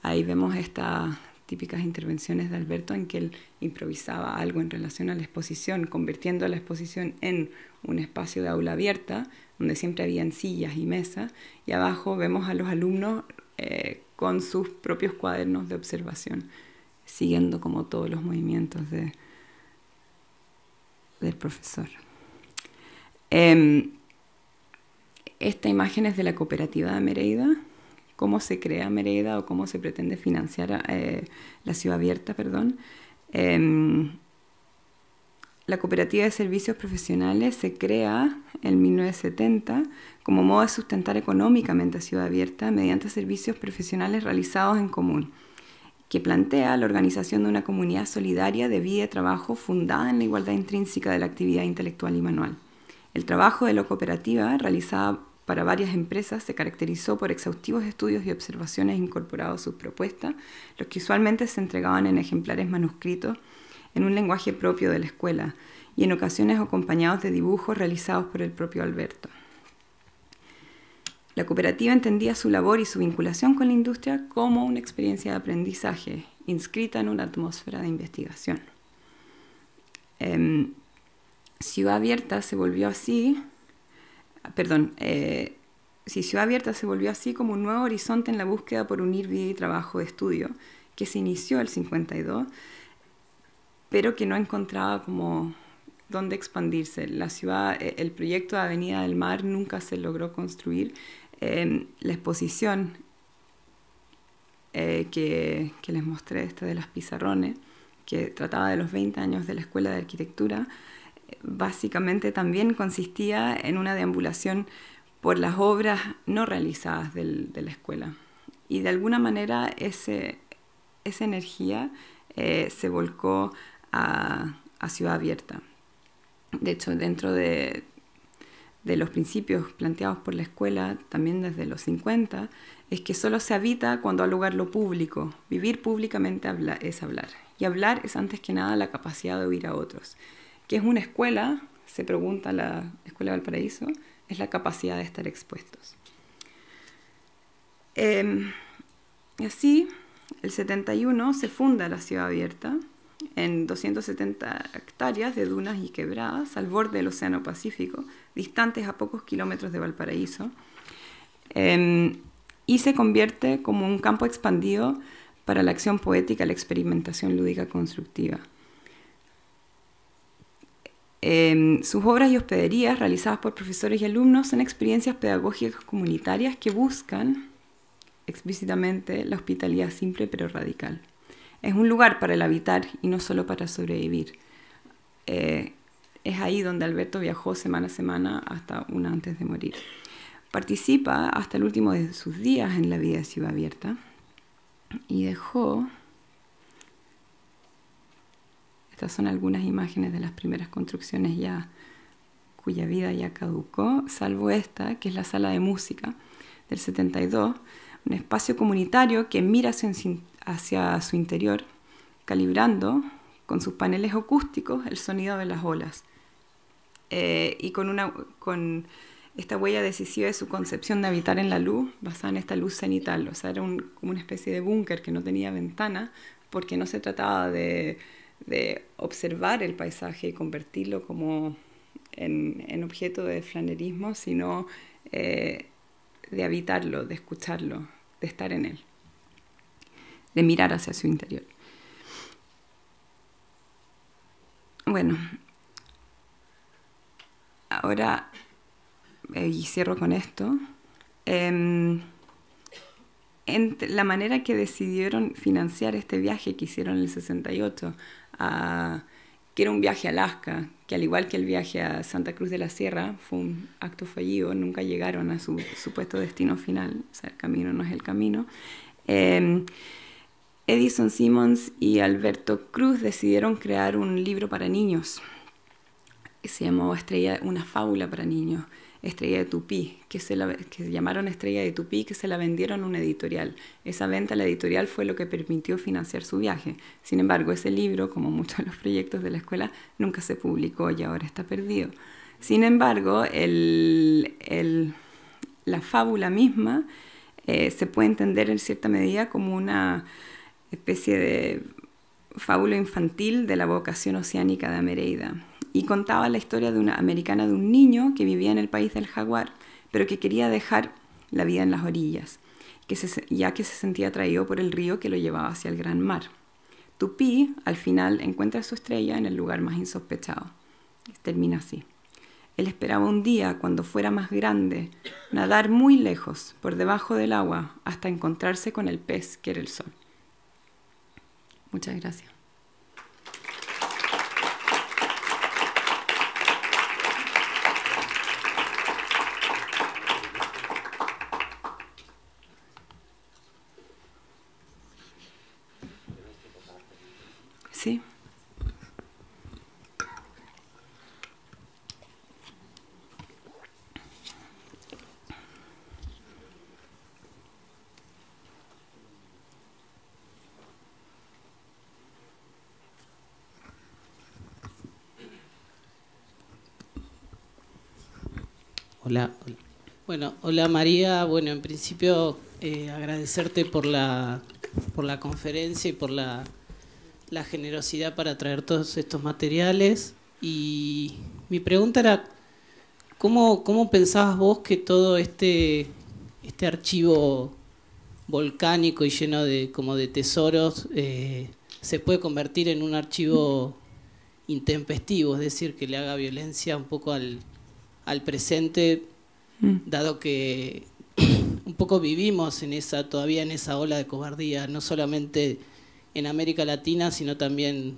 Speaker 2: Ahí vemos estas típicas intervenciones de Alberto en que él improvisaba algo en relación a la exposición, convirtiendo la exposición en un espacio de aula abierta, donde siempre habían sillas y mesas, y abajo vemos a los alumnos eh, con sus propios cuadernos de observación, siguiendo como todos los movimientos de, del profesor. Em, esta imagen es de la cooperativa de Mereida, cómo se crea Mereida o cómo se pretende financiar eh, la ciudad abierta, perdón. Em, la Cooperativa de Servicios Profesionales se crea en 1970 como modo de sustentar económicamente a Ciudad Abierta mediante servicios profesionales realizados en común, que plantea la organización de una comunidad solidaria de vida y trabajo fundada en la igualdad intrínseca de la actividad intelectual y manual. El trabajo de la cooperativa realizada para varias empresas se caracterizó por exhaustivos estudios y observaciones incorporados a sus propuestas, los que usualmente se entregaban en ejemplares manuscritos en un lenguaje propio de la escuela y en ocasiones acompañados de dibujos realizados por el propio Alberto. La cooperativa entendía su labor y su vinculación con la industria como una experiencia de aprendizaje inscrita en una atmósfera de investigación. Eh, Ciudad Abierta se volvió así, perdón, eh, si Ciudad Abierta se volvió así como un nuevo horizonte en la búsqueda por unir vida y trabajo de estudio, que se inició el 52 pero que no encontraba como dónde expandirse. La ciudad, e, el proyecto de Avenida del Mar nunca se logró construir. Em, la exposición eh, que, que, les mostré, esta de las pizarrones, que trataba de los 20 años de la Escuela de Arquitectura, básicamente también consistía en una deambulación por las obras no realizadas de la escuela. Y de alguna manera ese, esa energía eh, se volcó a, Ciudad Abierta. De hecho, dentro de, de los principios planteados por la escuela, también desde los 50, es que solo se habita cuando ha lugar lo público. Vivir públicamente es hablar. Y hablar es antes que nada la capacidad de oír a otros. ¿Qué es una escuela? Se pregunta la Escuela del paraíso Es la capacidad de estar expuestos. Em, y así, el 71 se funda la Ciudad Abierta en 270 hectáreas de dunas y quebradas al borde del Océano Pacífico, distantes a pocos kilómetros de Valparaíso, em, y se convierte como un campo expandido para la acción poética, la experimentación lúdica constructiva. Em, sus obras y hospederías realizadas por profesores y alumnos son experiencias pedagógicas comunitarias que buscan explícitamente la hospitalidad simple pero radical es un lugar para el habitar y no solo para sobrevivir. Eh, es ahí donde Alberto viajó semana a semana hasta una antes de morir. Participa hasta el último de sus días en la vida de Ciudad Abierta y dejó... Estas son algunas imágenes de las primeras construcciones ya cuya vida ya caducó, salvo esta, que es la sala de música del 72, un espacio comunitario que mira hacia hacia su interior, calibrando con sus paneles acústicos el sonido de las olas. Eh, y con, con esta huella decisiva de su concepción de habitar en la luz, basada en esta luz cenital, o sea, era como una especie de búnker que no tenía ventana, porque no se trataba de, observar el paisaje y convertirlo como en, objeto de flanerismo, sino eh, de habitarlo, de escucharlo, de estar en él de mirar hacia su interior. Bueno, ahora, eh, y cierro con esto, em, la manera que decidieron financiar este viaje que hicieron en el 68, que era un viaje a Alaska, que al igual que el viaje a Santa Cruz de la Sierra, fue un acto fallido, nunca llegaron a su supuesto destino final, o sea, el camino no es el camino. Eh, Edison Simmons y Alberto Cruz decidieron crear un libro para niños se llamó Estrella, una fábula para niños, Estrella de Tupí, que se, llamaron Estrella de Tupí, que se la vendieron a una editorial. Esa venta a la editorial fue lo que permitió financiar su viaje. Sin embargo, ese libro, como muchos de los proyectos de la escuela, nunca se publicó y ahora está perdido. Sin embargo, la fábula misma eh, se puede entender en cierta medida como una especie de fábula infantil de la vocación oceánica de Amereida. Y contaba la historia de una americana de un niño que vivía en el país del jaguar, pero que quería dejar la vida en las orillas, que ya que se sentía atraído por el río que lo llevaba hacia el gran mar. Tupí, al final, encuentra su estrella en el lugar más insospechado. Termina así. Él esperaba un día, cuando fuera más grande, nadar muy lejos, por debajo del agua, hasta encontrarse con el pez que era el sol. Muchas gracias. Sí.
Speaker 3: Hola, Bueno, hola María. Bueno, en principio eh, agradecerte por la, por la conferencia y por la, la generosidad para traer todos estos materiales. Y mi pregunta era, ¿cómo, cómo pensabas vos que todo este, este archivo volcánico y lleno de, como de tesoros eh, se puede convertir en un archivo intempestivo, es decir, que le haga violencia un poco al, al presente, mm. dado que un poco vivimos en esa, todavía en esa ola de cobardía, no solamente en América Latina, sino también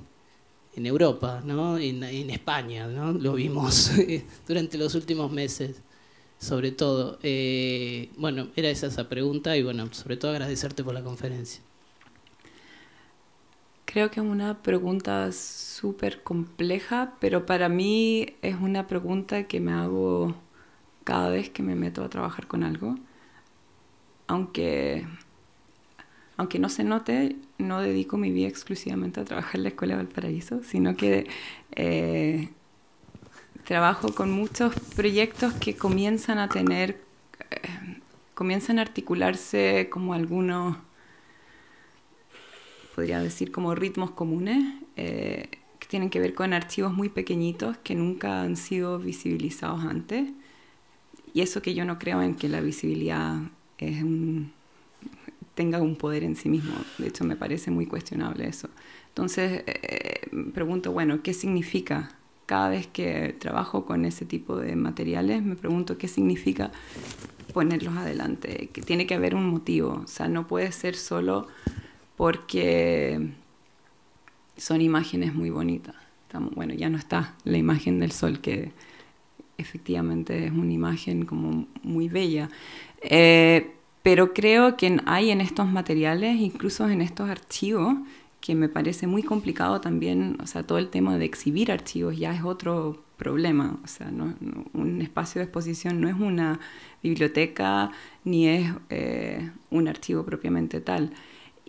Speaker 3: en Europa, ¿no? en, España, ¿no? lo vimos durante los últimos meses, sobre todo. Eh, bueno, era esa esa pregunta y bueno, sobre todo agradecerte por la conferencia.
Speaker 2: Creo que es una pregunta súper compleja, pero para mí es una pregunta que me hago cada vez que me meto a trabajar con algo. Aunque, aunque no se note, no dedico mi vida exclusivamente a trabajar en la Escuela de Valparaíso, sino que eh, trabajo con muchos proyectos que comienzan a tener, eh, comienzan a articularse como algunos podría decir como ritmos comunes, eh, que tienen que ver con archivos muy pequeñitos que nunca han sido visibilizados antes. Y eso que yo no creo en que la visibilidad es tenga un poder en sí mismo. De hecho, me parece muy cuestionable eso. Entonces, me eh, eh, pregunto, bueno, ¿qué significa? Cada vez que trabajo con ese tipo de materiales, me pregunto qué significa ponerlos adelante, que tiene que haber un motivo, o sea, no puede ser solo porque son imágenes muy bonitas. bueno, ya no está la imagen del sol, que efectivamente es una imagen como muy bella. Eh, pero creo que hay en estos materiales, incluso en estos archivos, que me parece muy complicado también, o sea, todo el tema de exhibir archivos ya es otro problema, o sea, un espacio de exposición no es una biblioteca ni es eh, un archivo propiamente tal.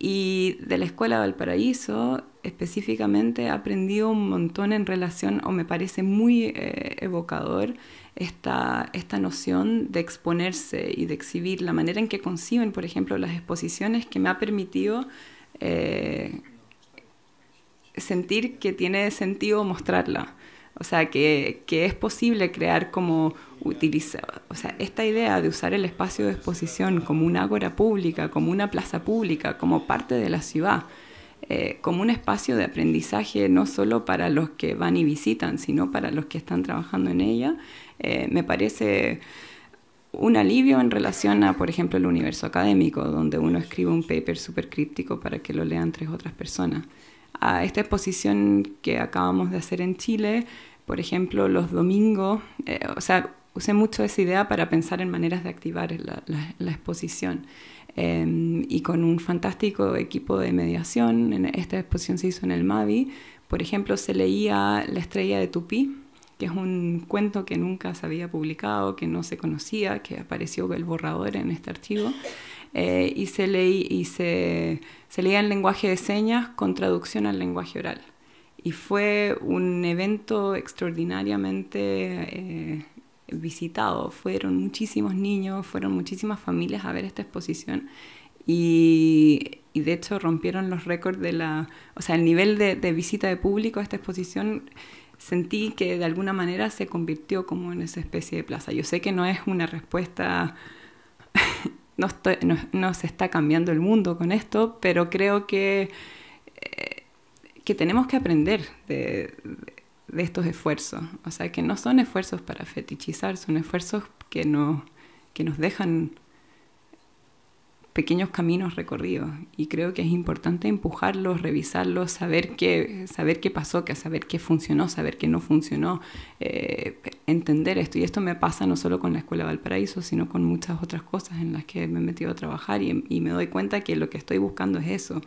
Speaker 2: Y de la Escuela Valparaíso específicamente he aprendido un montón en relación, o me parece muy eh, evocador, esta, noción de exponerse y de exhibir, la manera en que conciben, por ejemplo, las exposiciones que me ha permitido eh, sentir que tiene sentido mostrarla. O sea, que, es posible crear como utilizar, o sea, esta idea de usar el espacio de exposición como una ágora pública, como una plaza pública, como parte de la ciudad, eh, como un espacio de aprendizaje no solo para los que van y visitan, sino para los que están trabajando en ella, eh, me parece un alivio en relación a, por ejemplo, el universo académico, donde uno escribe un paper súper críptico para que lo lean tres otras personas a esta exposición que acabamos de hacer en Chile, por ejemplo, los domingos, eh, o sea, usé mucho esa idea para pensar en maneras de activar la, exposición. Em, y con un fantástico equipo de mediación, en esta exposición se hizo en el Mavi, por ejemplo, se leía La estrella de Tupí, que es un cuento que nunca se había publicado, que no se conocía, que apareció el borrador en este archivo. Eh, y, se, y se, se leía en lenguaje de señas con traducción al lenguaje oral. Y fue un evento extraordinariamente eh, visitado. Fueron muchísimos niños, fueron muchísimas familias a ver esta exposición. Y, de hecho rompieron los récords de la... O sea, el nivel de, de, visita de público a esta exposición sentí que de alguna manera se convirtió como en esa especie de plaza. Yo sé que no es una respuesta no, se está cambiando el mundo con esto, pero creo que, eh, que tenemos que aprender de, estos esfuerzos. O sea, que no son esfuerzos para fetichizar, son esfuerzos que, no, que nos dejan pequeños caminos recorridos y creo que es importante empujarlos, revisarlos, saber qué, saber qué pasó, saber qué funcionó, saber qué no funcionó, eh, entender esto. Y esto me pasa no solo con la Escuela Valparaíso, sino con muchas otras cosas en las que me he metido a trabajar y, me doy cuenta que lo que estoy buscando es eso,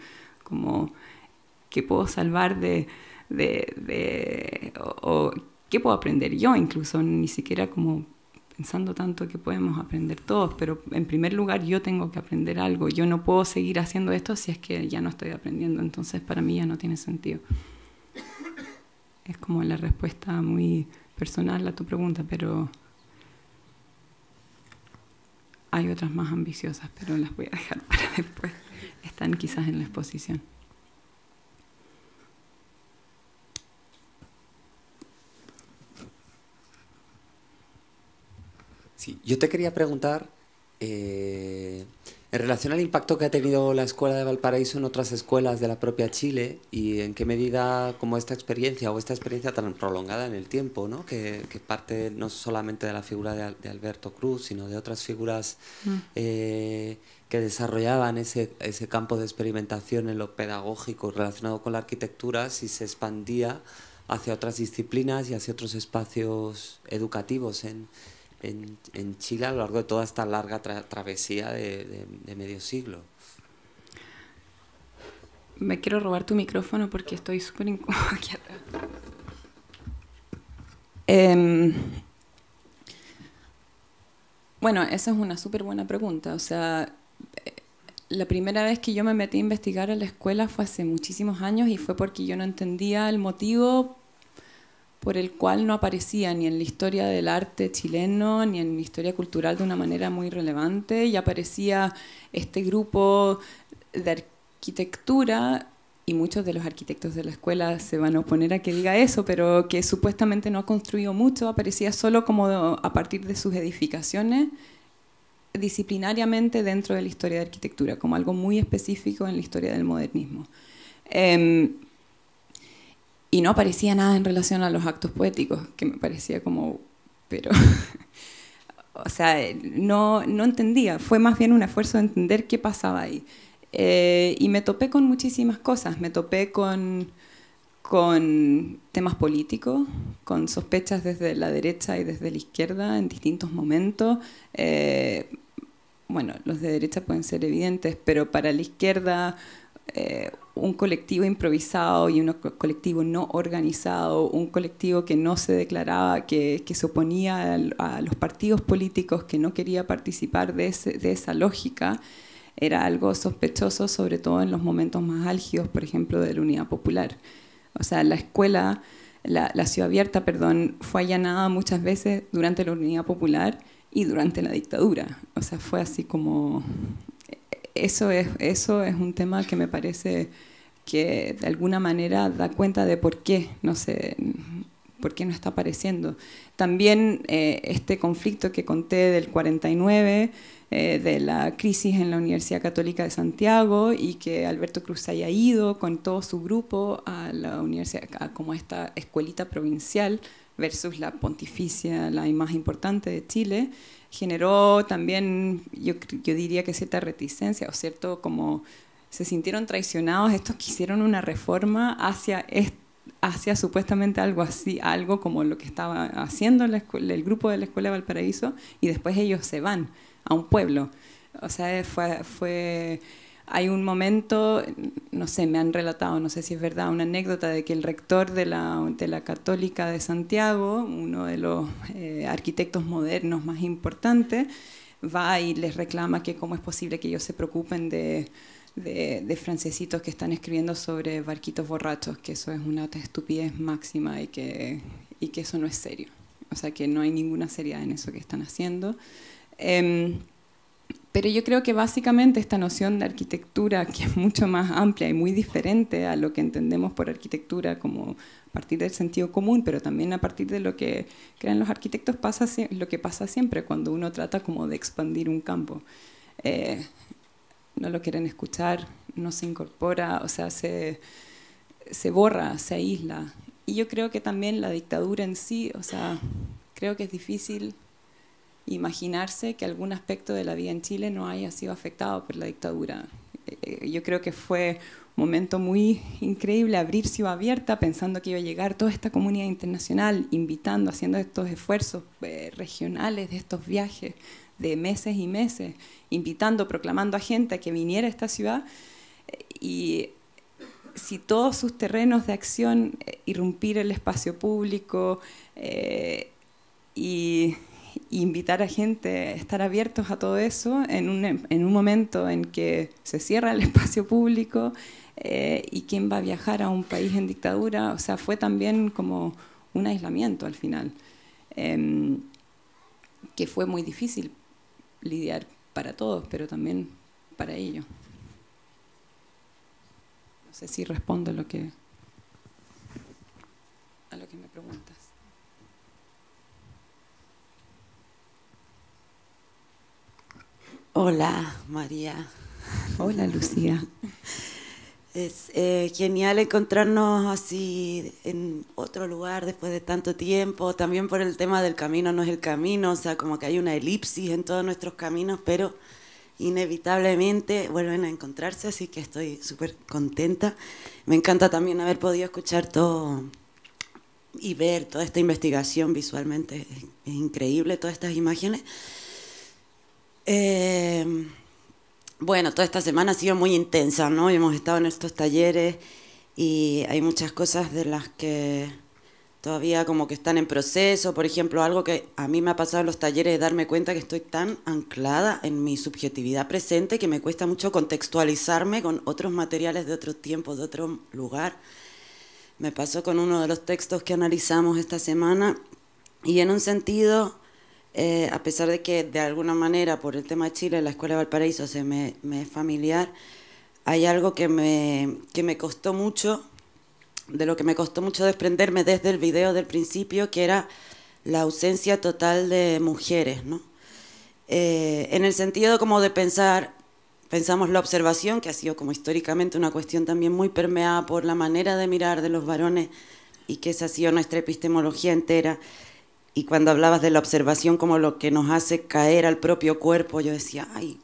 Speaker 2: como qué puedo salvar de... de, o qué puedo aprender yo, incluso ni siquiera como pensando tanto que podemos aprender todos, pero en primer lugar yo tengo que aprender algo, yo no puedo seguir haciendo esto si es que ya no estoy aprendiendo, entonces para mí ya no tiene sentido. Es como la respuesta muy personal a tu pregunta, pero hay otras más ambiciosas, pero las voy a dejar para después. Están quizás en la exposición.
Speaker 1: yo te quería preguntar, eh, en relación al impacto que ha tenido la Escuela de Valparaíso en otras escuelas de la propia Chile y en qué medida como esta experiencia o esta experiencia tan prolongada en el tiempo, ¿no? que, parte no solamente de la figura de, Alberto Cruz, sino de otras figuras mm. eh, que desarrollaban ese, ese campo de experimentación en lo pedagógico relacionado con la arquitectura, si se expandía hacia otras disciplinas y hacia otros espacios educativos en, en, Chile a lo largo de toda esta larga travesía de, medio siglo?
Speaker 2: Me quiero robar tu micrófono porque estoy súper incómodo aquí atrás. Em, bueno, esa es una súper buena pregunta. O sea, eh, la primera vez que yo me metí a investigar a la escuela fue hace muchísimos años y fue porque yo no entendía el motivo por el cual no aparecía ni en la historia del arte chileno, ni en la historia cultural de una manera muy relevante, y aparecía este grupo de arquitectura y muchos de los arquitectos de la escuela se van a oponer a que diga eso, pero que supuestamente no ha construido mucho, aparecía solo como a partir de sus edificaciones disciplinariamente dentro de la historia de arquitectura, como algo muy específico en la historia del modernismo. Em, y no aparecía nada en relación a los actos poéticos, que me parecía como, pero, o sea, no, entendía, fue más bien un esfuerzo de entender qué pasaba ahí. Eh, y me topé con muchísimas cosas, me topé con, con temas políticos, con sospechas desde la derecha y desde la izquierda en distintos momentos. Eh, bueno, los de derecha pueden ser evidentes, pero para la izquierda... Eh, un colectivo improvisado y un colectivo no organizado, un colectivo que no se declaraba, que, se oponía a los partidos políticos, que no quería participar de, esa lógica, era algo sospechoso, sobre todo en los momentos más álgidos, por ejemplo, de la Unidad Popular. O sea, la escuela, la, la ciudad abierta, perdón, fue allanada muchas veces durante la Unidad Popular y durante la dictadura. O sea, fue así como eso es, un tema que me parece que de alguna manera da cuenta de por qué no, por qué no está apareciendo. También eh, este conflicto que conté del 49, eh, de la crisis en la Universidad Católica de Santiago y que Alberto Cruz haya ido con todo su grupo a la universidad, como a esta escuelita provincial versus la pontificia, la más importante de Chile, generó también, yo, yo diría que cierta reticencia o cierto como se sintieron traicionados estos que hicieron una reforma hacia hacia supuestamente algo así, algo como lo que estaba haciendo el, el grupo de la Escuela de Valparaíso, y después ellos se van a un pueblo. O sea, fue, fue hay un momento, no sé, me han relatado, no sé si es verdad, una anécdota de que el rector de la, de la Católica de Santiago, uno de los eh, arquitectos modernos más importantes, va y les reclama que cómo es posible que ellos se preocupen de, de, francesitos que están escribiendo sobre barquitos borrachos, que eso es una estupidez máxima y que, y que eso no es serio. O sea, que no hay ninguna seriedad en eso que están haciendo. Em, pero yo creo que básicamente esta noción de arquitectura, que es mucho más amplia y muy diferente a lo que entendemos por arquitectura como a partir del sentido común, pero también a partir de lo que crean los arquitectos, pasa lo que pasa siempre cuando uno trata como de expandir un campo. Eh, no lo quieren escuchar, no se incorpora, o sea, se, se borra, se aísla. Y yo creo que también la dictadura en sí, o sea, creo que es difícil imaginarse que algún aspecto de la vida en Chile no haya sido afectado por la dictadura. Eh, eh, yo creo que fue un momento muy increíble abrir Ciudad Abierta pensando que iba a llegar toda esta comunidad internacional invitando, haciendo estos esfuerzos eh, regionales de estos viajes de meses y meses, invitando, proclamando a gente a que viniera a esta ciudad. Y si todos sus terrenos de acción, irrumpir el espacio público y invitar a gente estar abiertos a todo eso en un, en un momento en que se cierra el espacio público eh, y quién va a viajar a un país en dictadura. O sea, fue también como un aislamiento al final, em, que fue muy difícil lidiar para todos, pero también para ellos. No sé si respondo lo que, a lo que me preguntas.
Speaker 4: Hola, María. Hola, Lucía. Es eh, genial encontrarnos así en otro lugar después de tanto tiempo, también por el tema del camino no es el camino, o sea, como que hay una elipsis en todos nuestros caminos, pero inevitablemente vuelven a encontrarse, así que estoy súper contenta. Me encanta también haber podido escuchar todo y ver toda esta investigación visualmente, es increíble todas estas imágenes. Eh, bueno, toda esta semana ha sido muy intensa, ¿no? Hemos estado en estos talleres y hay muchas cosas de las que todavía como que están en proceso. Por ejemplo, algo que a mí me ha pasado en los talleres es darme cuenta que estoy tan anclada en mi subjetividad presente que me cuesta mucho contextualizarme con otros materiales de otro tiempo, de otro lugar. Me pasó con uno de los textos que analizamos esta semana y en un sentido eh, a pesar de que de alguna manera por el tema de Chile, la Escuela de Valparaíso se me, es familiar, hay algo que me, costó mucho, de lo que me costó mucho desprenderme desde el video del principio, que era la ausencia total de mujeres, eh, en el sentido como de pensar, pensamos la observación, que ha sido como históricamente una cuestión también muy permeada por la manera de mirar de los varones y que esa ha sido nuestra epistemología entera, y cuando hablabas de la observación como lo que nos hace caer al propio cuerpo, yo decía, ay,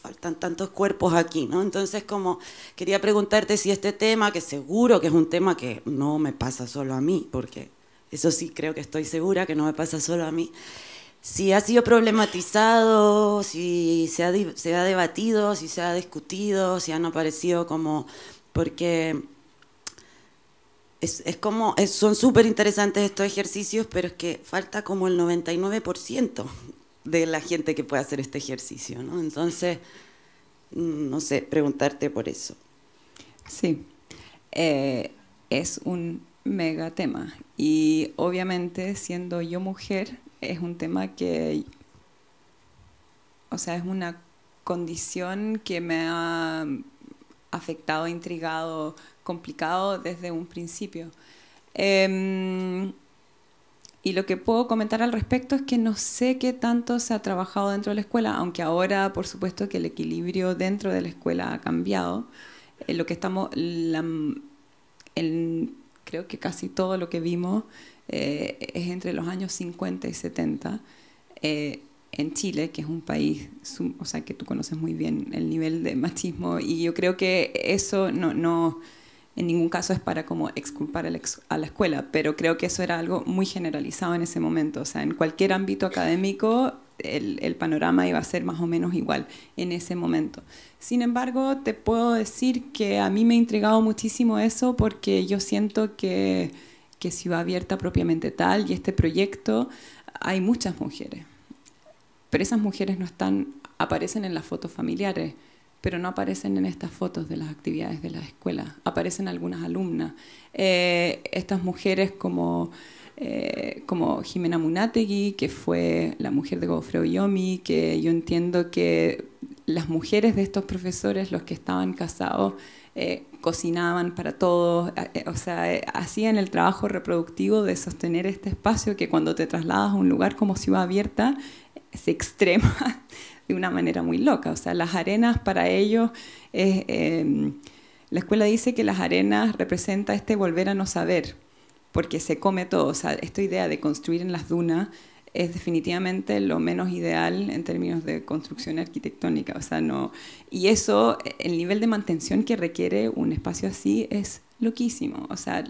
Speaker 4: faltan tantos cuerpos aquí, ¿no? Entonces, como quería preguntarte si este tema, que seguro que es un tema que no me pasa solo a mí, porque eso sí creo que estoy segura que no me pasa solo a mí, si ha sido problematizado, si se ha, se ha debatido, si se ha discutido, si han aparecido como, porque es, como, son súper interesantes estos ejercicios, pero es que falta como el 99% de la gente que puede hacer este ejercicio, ¿no? Entonces, mm, no sé, preguntarte por eso.
Speaker 2: Sí, eh, es un mega tema y obviamente siendo yo mujer es un tema que, o sea, es una condición que me ha afectado, intrigado, complicado desde un principio. Em, y lo que puedo comentar al respecto es que no sé qué tanto se ha trabajado dentro de la escuela, aunque ahora por supuesto que el equilibrio dentro de la escuela ha cambiado. Eh, lo que estamos, creo que casi todo lo que vimos eh, es entre los años 50 y 70 en Chile, que es un país, o sea, que tú conoces muy bien el nivel de machismo, y yo creo que eso no, no en ningún caso es para como exculpar a la escuela, pero creo que eso era algo muy generalizado en ese momento, o sea, en cualquier ámbito académico el, panorama iba a ser más o menos igual en ese momento. Sin embargo, te puedo decir que a mí me ha intrigado muchísimo eso porque yo siento que, que va Abierta propiamente tal y este proyecto, hay muchas mujeres pero esas mujeres no están, aparecen en las fotos familiares, pero no aparecen en estas fotos de las actividades de la escuela, aparecen algunas alumnas. Eh, estas mujeres como, eh, como Jimena Munategui, que fue la mujer de Gofreo Yomi, que yo entiendo que las mujeres de estos profesores, los que estaban casados, eh, cocinaban para todos, o sea, hacían el trabajo reproductivo de sostener este espacio que cuando te trasladas a un lugar como si va abierta se extrema de una manera muy loca. O sea, las arenas para ellos em, la escuela dice que las arenas representa este volver a no saber, porque se come todo. O sea, esta idea de construir en las dunas es definitivamente lo menos ideal en términos de construcción arquitectónica. O sea, no, y eso, el nivel de mantención que requiere un espacio así es loquísimo. O sea,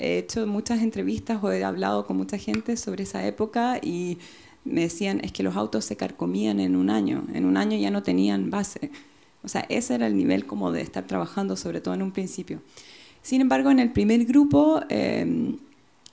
Speaker 2: he hecho muchas entrevistas o he hablado con mucha gente sobre esa época y me decían, es que los autos se carcomían en un año, en un año ya no tenían base. O sea, ese era el nivel como de estar trabajando, sobre todo en un principio. Sin embargo, en el primer grupo, em,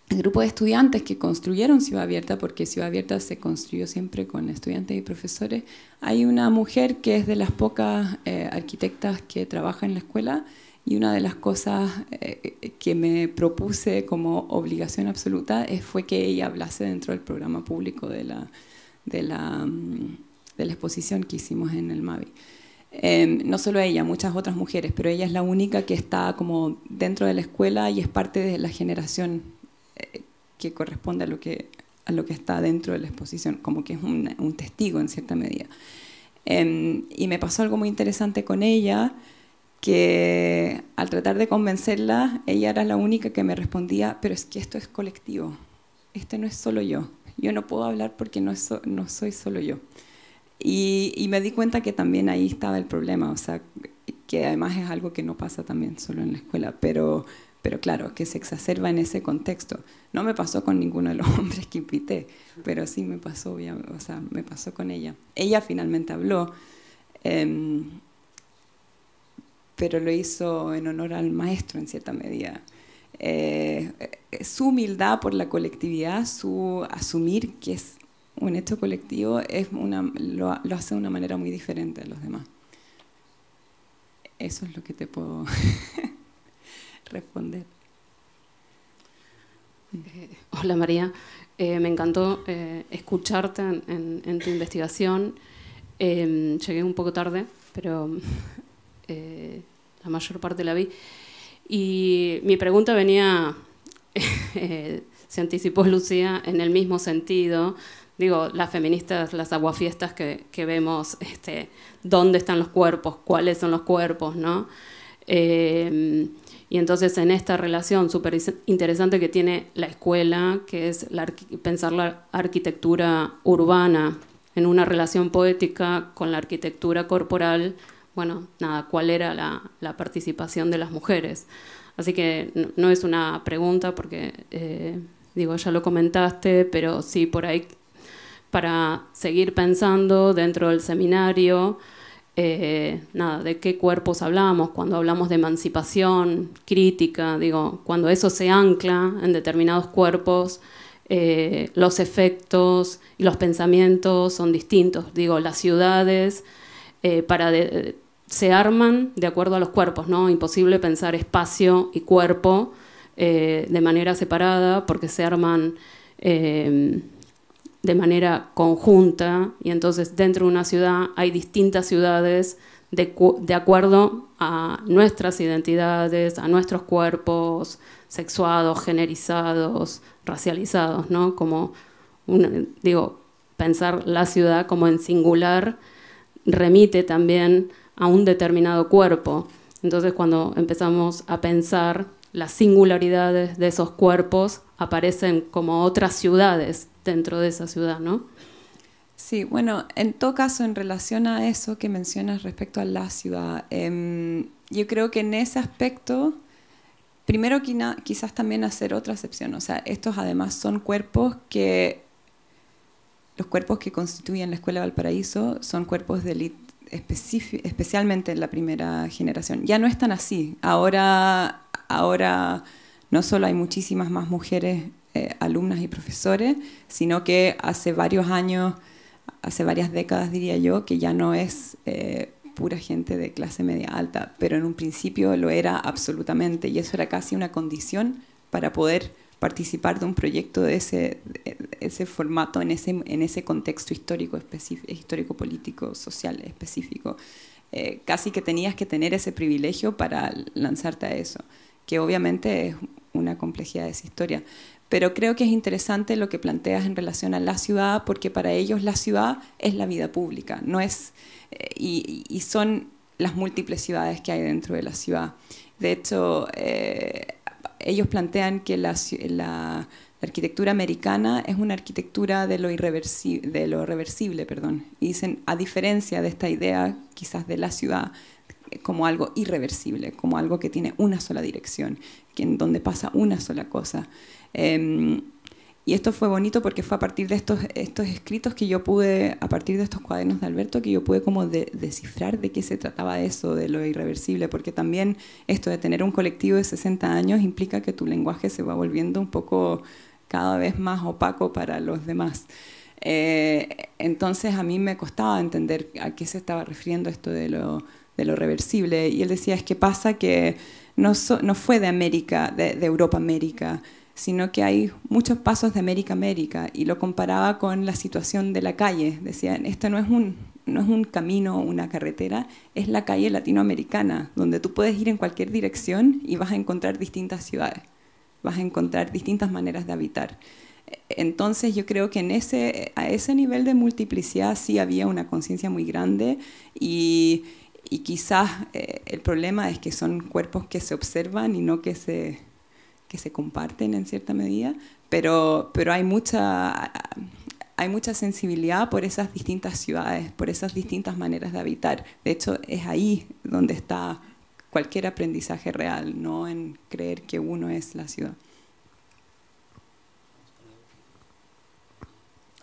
Speaker 2: el grupo de estudiantes que construyeron Ciudad Abierta, porque Ciudad Abierta se construyó siempre con estudiantes y profesores, hay una mujer que es de las pocas eh, arquitectas que trabaja en la escuela, y una de las cosas eh, eh, que me propuse como obligación absoluta eh, fue que ella hablase dentro del programa público de la, de la, mm, exposición que hicimos en el MAVI. Em, no solo ella, muchas otras mujeres, pero ella es la única que está como dentro de la escuela y es parte de la generación que corresponde a lo que, a lo que está dentro de la exposición, como que es un, un testigo en cierta medida. Em, y me pasó algo muy interesante con ella que al tratar de convencerla, ella era la única que me respondía, pero es que esto es colectivo, este no es solo yo, yo no puedo hablar porque no, no soy solo yo. Y, me di cuenta que también ahí estaba el problema, o sea, que además es algo que no pasa también solo en la escuela, pero, pero claro, que se exacerba en ese contexto. No me pasó con ninguno de los hombres que invité, pero sí me pasó, o sea, me pasó con ella. Ella finalmente habló. Em, pero lo hizo en honor al maestro en cierta medida. Eh, eh, su humildad por la colectividad, su asumir que es un hecho colectivo, es una, lo, hace de una manera muy diferente a los demás. Eso es lo que te puedo responder. Eh, hola María,
Speaker 3: me encantó escucharte en, tu investigación. llegué un poco tarde, pero la mayor parte la vi. Y mi pregunta venía, eh, se anticipó Lucía, en el mismo sentido. Digo, las feministas, las aguafiestas que, vemos, este, dónde están los cuerpos, cuáles son los cuerpos, ¿no? Em, y entonces en esta relación súper interesante que tiene la escuela, que es pensar la arquitectura urbana en una relación poética con la arquitectura corporal bueno, nada, cuál era la, participación de las mujeres. Así que no, es una pregunta porque, eh, digo, ya lo comentaste, pero sí por ahí para seguir pensando dentro del seminario, eh, nada, de qué cuerpos hablamos, cuando hablamos de emancipación, crítica, digo, cuando eso se ancla en determinados cuerpos, eh, los efectos y los pensamientos son distintos. Digo, las ciudades, para se arman de acuerdo a los cuerpos, ¿no? Imposible pensar espacio y cuerpo eh, de manera separada porque se arman em, de manera conjunta y entonces dentro de una ciudad hay distintas ciudades de, acuerdo a nuestras identidades, a nuestros cuerpos sexuados, generizados, racializados, ¿no? Como, digo, pensar la ciudad como en singular remite también a un determinado cuerpo. Entonces cuando empezamos a pensar las singularidades de esos cuerpos, aparecen como otras ciudades
Speaker 2: dentro de esa ciudad, ¿no? Sí, bueno, en todo caso, en relación a eso que mencionas respecto a la ciudad, em, yo creo que en ese aspecto, primero quizás también hacer otra excepción, o sea, estos además son cuerpos que, los cuerpos que constituyen la Escuela de Valparaíso son cuerpos de especialmente en la primera generación. Ya no es tan así. Ahora, ahora no solo hay muchísimas más mujeres eh, alumnas y profesores, sino que hace varios años, hace varias décadas diría yo, que ya no es eh, pura gente de clase media alta, pero en un principio lo era absolutamente y eso era casi una condición para poder participar de un proyecto de ese, ese formato, en ese, en ese contexto histórico, histórico, político, social específico. Eh, casi que tenías que tener ese privilegio para lanzarte a eso, que obviamente es una complejidad de esa historia. Pero creo que es interesante lo que planteas en relación a la ciudad, porque para ellos la ciudad es la vida pública, no es, eh, y, son las múltiples ciudades que hay dentro de la ciudad. De hecho, eh, ellos plantean que la, arquitectura americana es una arquitectura de lo, irreversible, de lo reversible, perdón. Y dicen, a diferencia de esta idea quizás de la ciudad, como algo irreversible, como algo que tiene una sola dirección, que en donde pasa una sola cosa. Em, y esto fue bonito porque fue a partir de estos, estos escritos que yo pude, a partir de estos cuadernos de Alberto, que yo pude como descifrar de qué se trataba eso, de lo irreversible, porque también esto de tener un colectivo de 60 años implica que tu lenguaje se va volviendo un poco cada vez más opaco para los demás. Eh, entonces a mí me costaba entender a qué se estaba refiriendo esto de lo, de lo reversible. Y él decía, es que pasa que no, fue de América, de Europa-América, sino que hay muchos pasos de América a América y lo comparaba con la situación de la calle. Decían, esto no es un, no es un camino, una carretera, es la calle latinoamericana, donde tú puedes ir en cualquier dirección y vas a encontrar distintas ciudades, vas a encontrar distintas maneras de habitar. Entonces yo creo que en a ese nivel de multiplicidad sí había una conciencia muy grande y, y quizás eh, el problema es que son cuerpos que se observan y no que se que se comparten en cierta medida, pero, hay mucha hay mucha sensibilidad por esas distintas ciudades, por esas distintas maneras de habitar. De hecho, es ahí donde está cualquier aprendizaje real, no en creer que uno es la ciudad.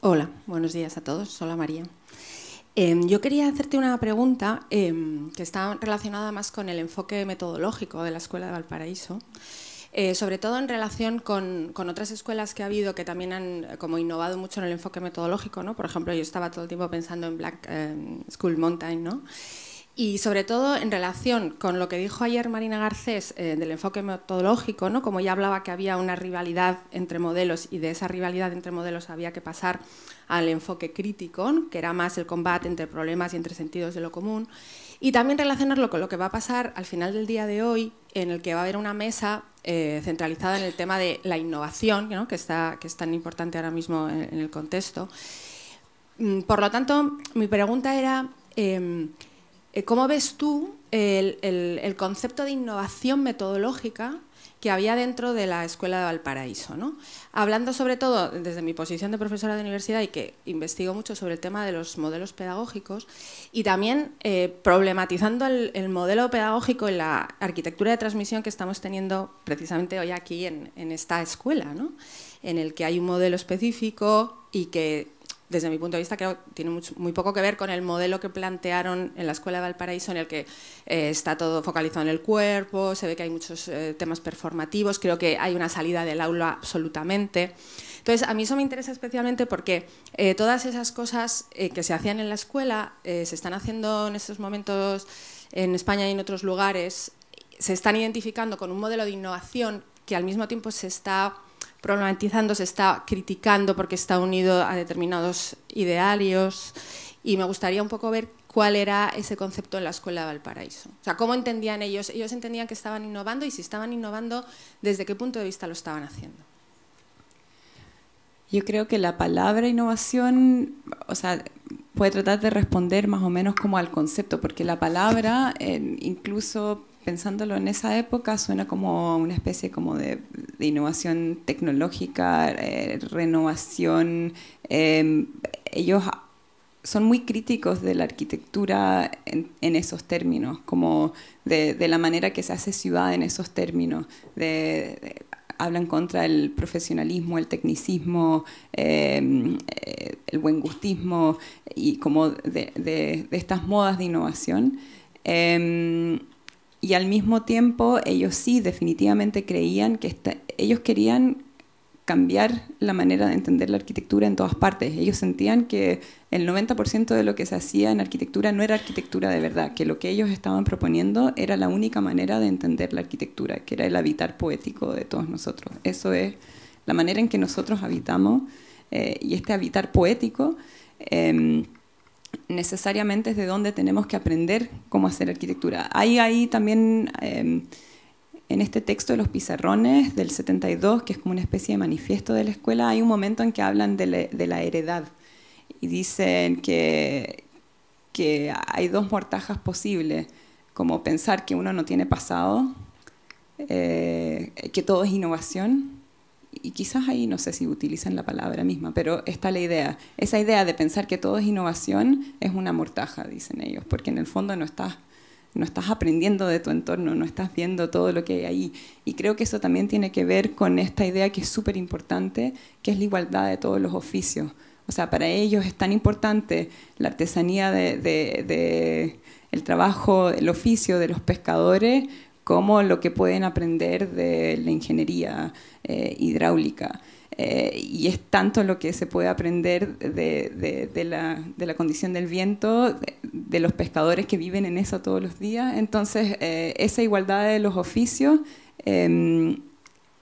Speaker 5: Hola, buenos días a todos. Hola María. Em, yo quería hacerte una pregunta em, que está relacionada más con el enfoque metodológico de la Escuela de Valparaíso. Eh, sobre todo en relación con, otras escuelas que ha habido que también han eh, como innovado mucho en el enfoque metodológico, Por ejemplo, yo estaba todo el tiempo pensando en Black School Mountain, ¿no? Y sobre todo en relación con lo que dijo ayer Marina Garcés eh, del enfoque metodológico, ¿no? como ya hablaba que había una rivalidad entre modelos y de esa rivalidad entre modelos había que pasar al enfoque crítico, que era más el combate entre problemas y entre sentidos de lo común. Y también relacionarlo con lo que va a pasar al final del día de hoy, en el que va a haber una mesa eh, centralizada en el tema de la innovación, que, que es tan importante ahora mismo en, el contexto. Mm, por lo tanto, mi pregunta era, em, eh, ¿cómo ves tú el, concepto de innovación metodológica que había dentro de la Escuela de Valparaíso. ¿no? Hablando sobre todo desde mi posición de profesora de universidad y que investigo mucho sobre el tema de los modelos pedagógicos y también eh, problematizando el, modelo pedagógico y la arquitectura de transmisión que estamos teniendo precisamente hoy aquí en, esta escuela, en el que hay un modelo específico y que desde mi punto de vista, creo que tiene muy poco que ver con el modelo que plantearon en la Escuela de Valparaíso, en el que eh, está todo focalizado en el cuerpo, se ve que hay muchos eh, temas performativos, creo que hay una salida del aula absolutamente. Entonces, a mí eso me interesa especialmente porque eh, todas esas cosas que se hacían en la escuela se están haciendo en estos momentos en España y en otros lugares, se están identificando con un modelo de innovación que al mismo tiempo se está problematizando, se está criticando porque está unido a determinados idearios y me gustaría un poco ver cuál era ese concepto en la Escuela de Valparaíso. O sea, cómo entendían ellos, ellos entendían que estaban innovando y si estaban innovando, desde qué punto de vista lo estaban haciendo.
Speaker 2: Yo creo que la palabra innovación, o sea, puede tratar de responder más o menos como al concepto, porque la palabra incluso pensándolo en esa época, suena como una especie como de, innovación tecnológica, eh, renovación. Em, ellos son muy críticos de la arquitectura en, esos términos, como de, la manera que se hace ciudad en esos términos. hablan contra el profesionalismo, el tecnicismo, em, eh, el buen gustismo y como de, estas modas de innovación. Em, y al mismo tiempo ellos sí definitivamente creían que ellos querían cambiar la manera de entender la arquitectura en todas partes. Ellos sentían que el 90% de lo que se hacía en arquitectura no era arquitectura de verdad, que lo que ellos estaban proponiendo era la única manera de entender la arquitectura, que era el habitar poético de todos nosotros. Eso es la manera en que nosotros habitamos eh, y este habitar poético. Em, necesariamente es de donde tenemos que aprender cómo hacer arquitectura. Hay ahí también, em, en este texto de los pizarrones del 72, que es como una especie de manifiesto de la escuela, hay un momento en que hablan de, la, heredad y dicen que, hay dos mortajas posibles, como pensar que uno no tiene pasado, eh, que todo es innovación y quizás ahí no sé si utilizan la palabra misma, pero está la idea. Esa idea de pensar que todo es innovación es una mortaja, dicen ellos, porque en el fondo no estás, no estás aprendiendo de tu entorno, no estás viendo todo lo que hay ahí. Y creo que eso también tiene que ver con esta idea que es súper importante, que es la igualdad de todos los oficios. O sea, para ellos es tan importante la artesanía de, el trabajo, el oficio de los pescadores como lo que pueden aprender de la ingeniería eh, hidráulica. Eh, y es tanto lo que se puede aprender de, la, condición del viento, de, los pescadores que viven en eso todos los días. Entonces, eh, esa igualdad de los oficios em,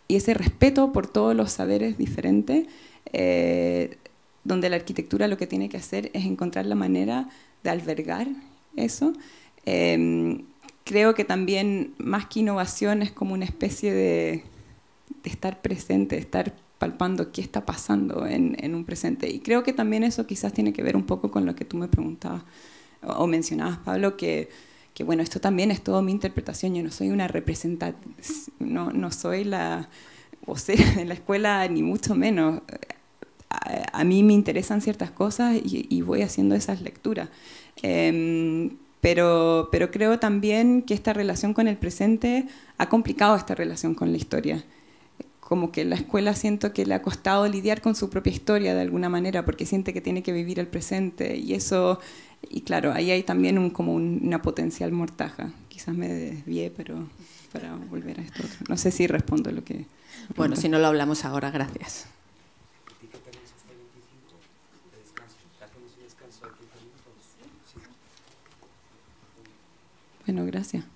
Speaker 2: y ese respeto por todos los saberes diferentes, donde la arquitectura lo que tiene que hacer es encontrar la manera de albergar eso em, creo que también más que innovación es como una especie de, estar presente, de estar palpando qué está pasando en, un presente. Y creo que también eso quizás tiene que ver un poco con lo que tú me preguntabas o mencionabas, Pablo, que, bueno, esto también es todo mi interpretación, yo no soy una representante, no, no soy la vocera de la escuela, ni mucho menos. A, mí me interesan ciertas cosas y, voy haciendo esas lecturas. Em, pero, pero creo también que esta relación con el presente ha complicado esta relación con la historia como que la escuela siento que le ha costado lidiar con su propia historia de alguna manera porque siente que tiene que vivir el presente y eso y claro ahí hay también como una potencial mortaja quizás me desvié pero para volver a esto no sé si respondo lo que bueno si no lo hablamos ahora gracias Bueno, gracias.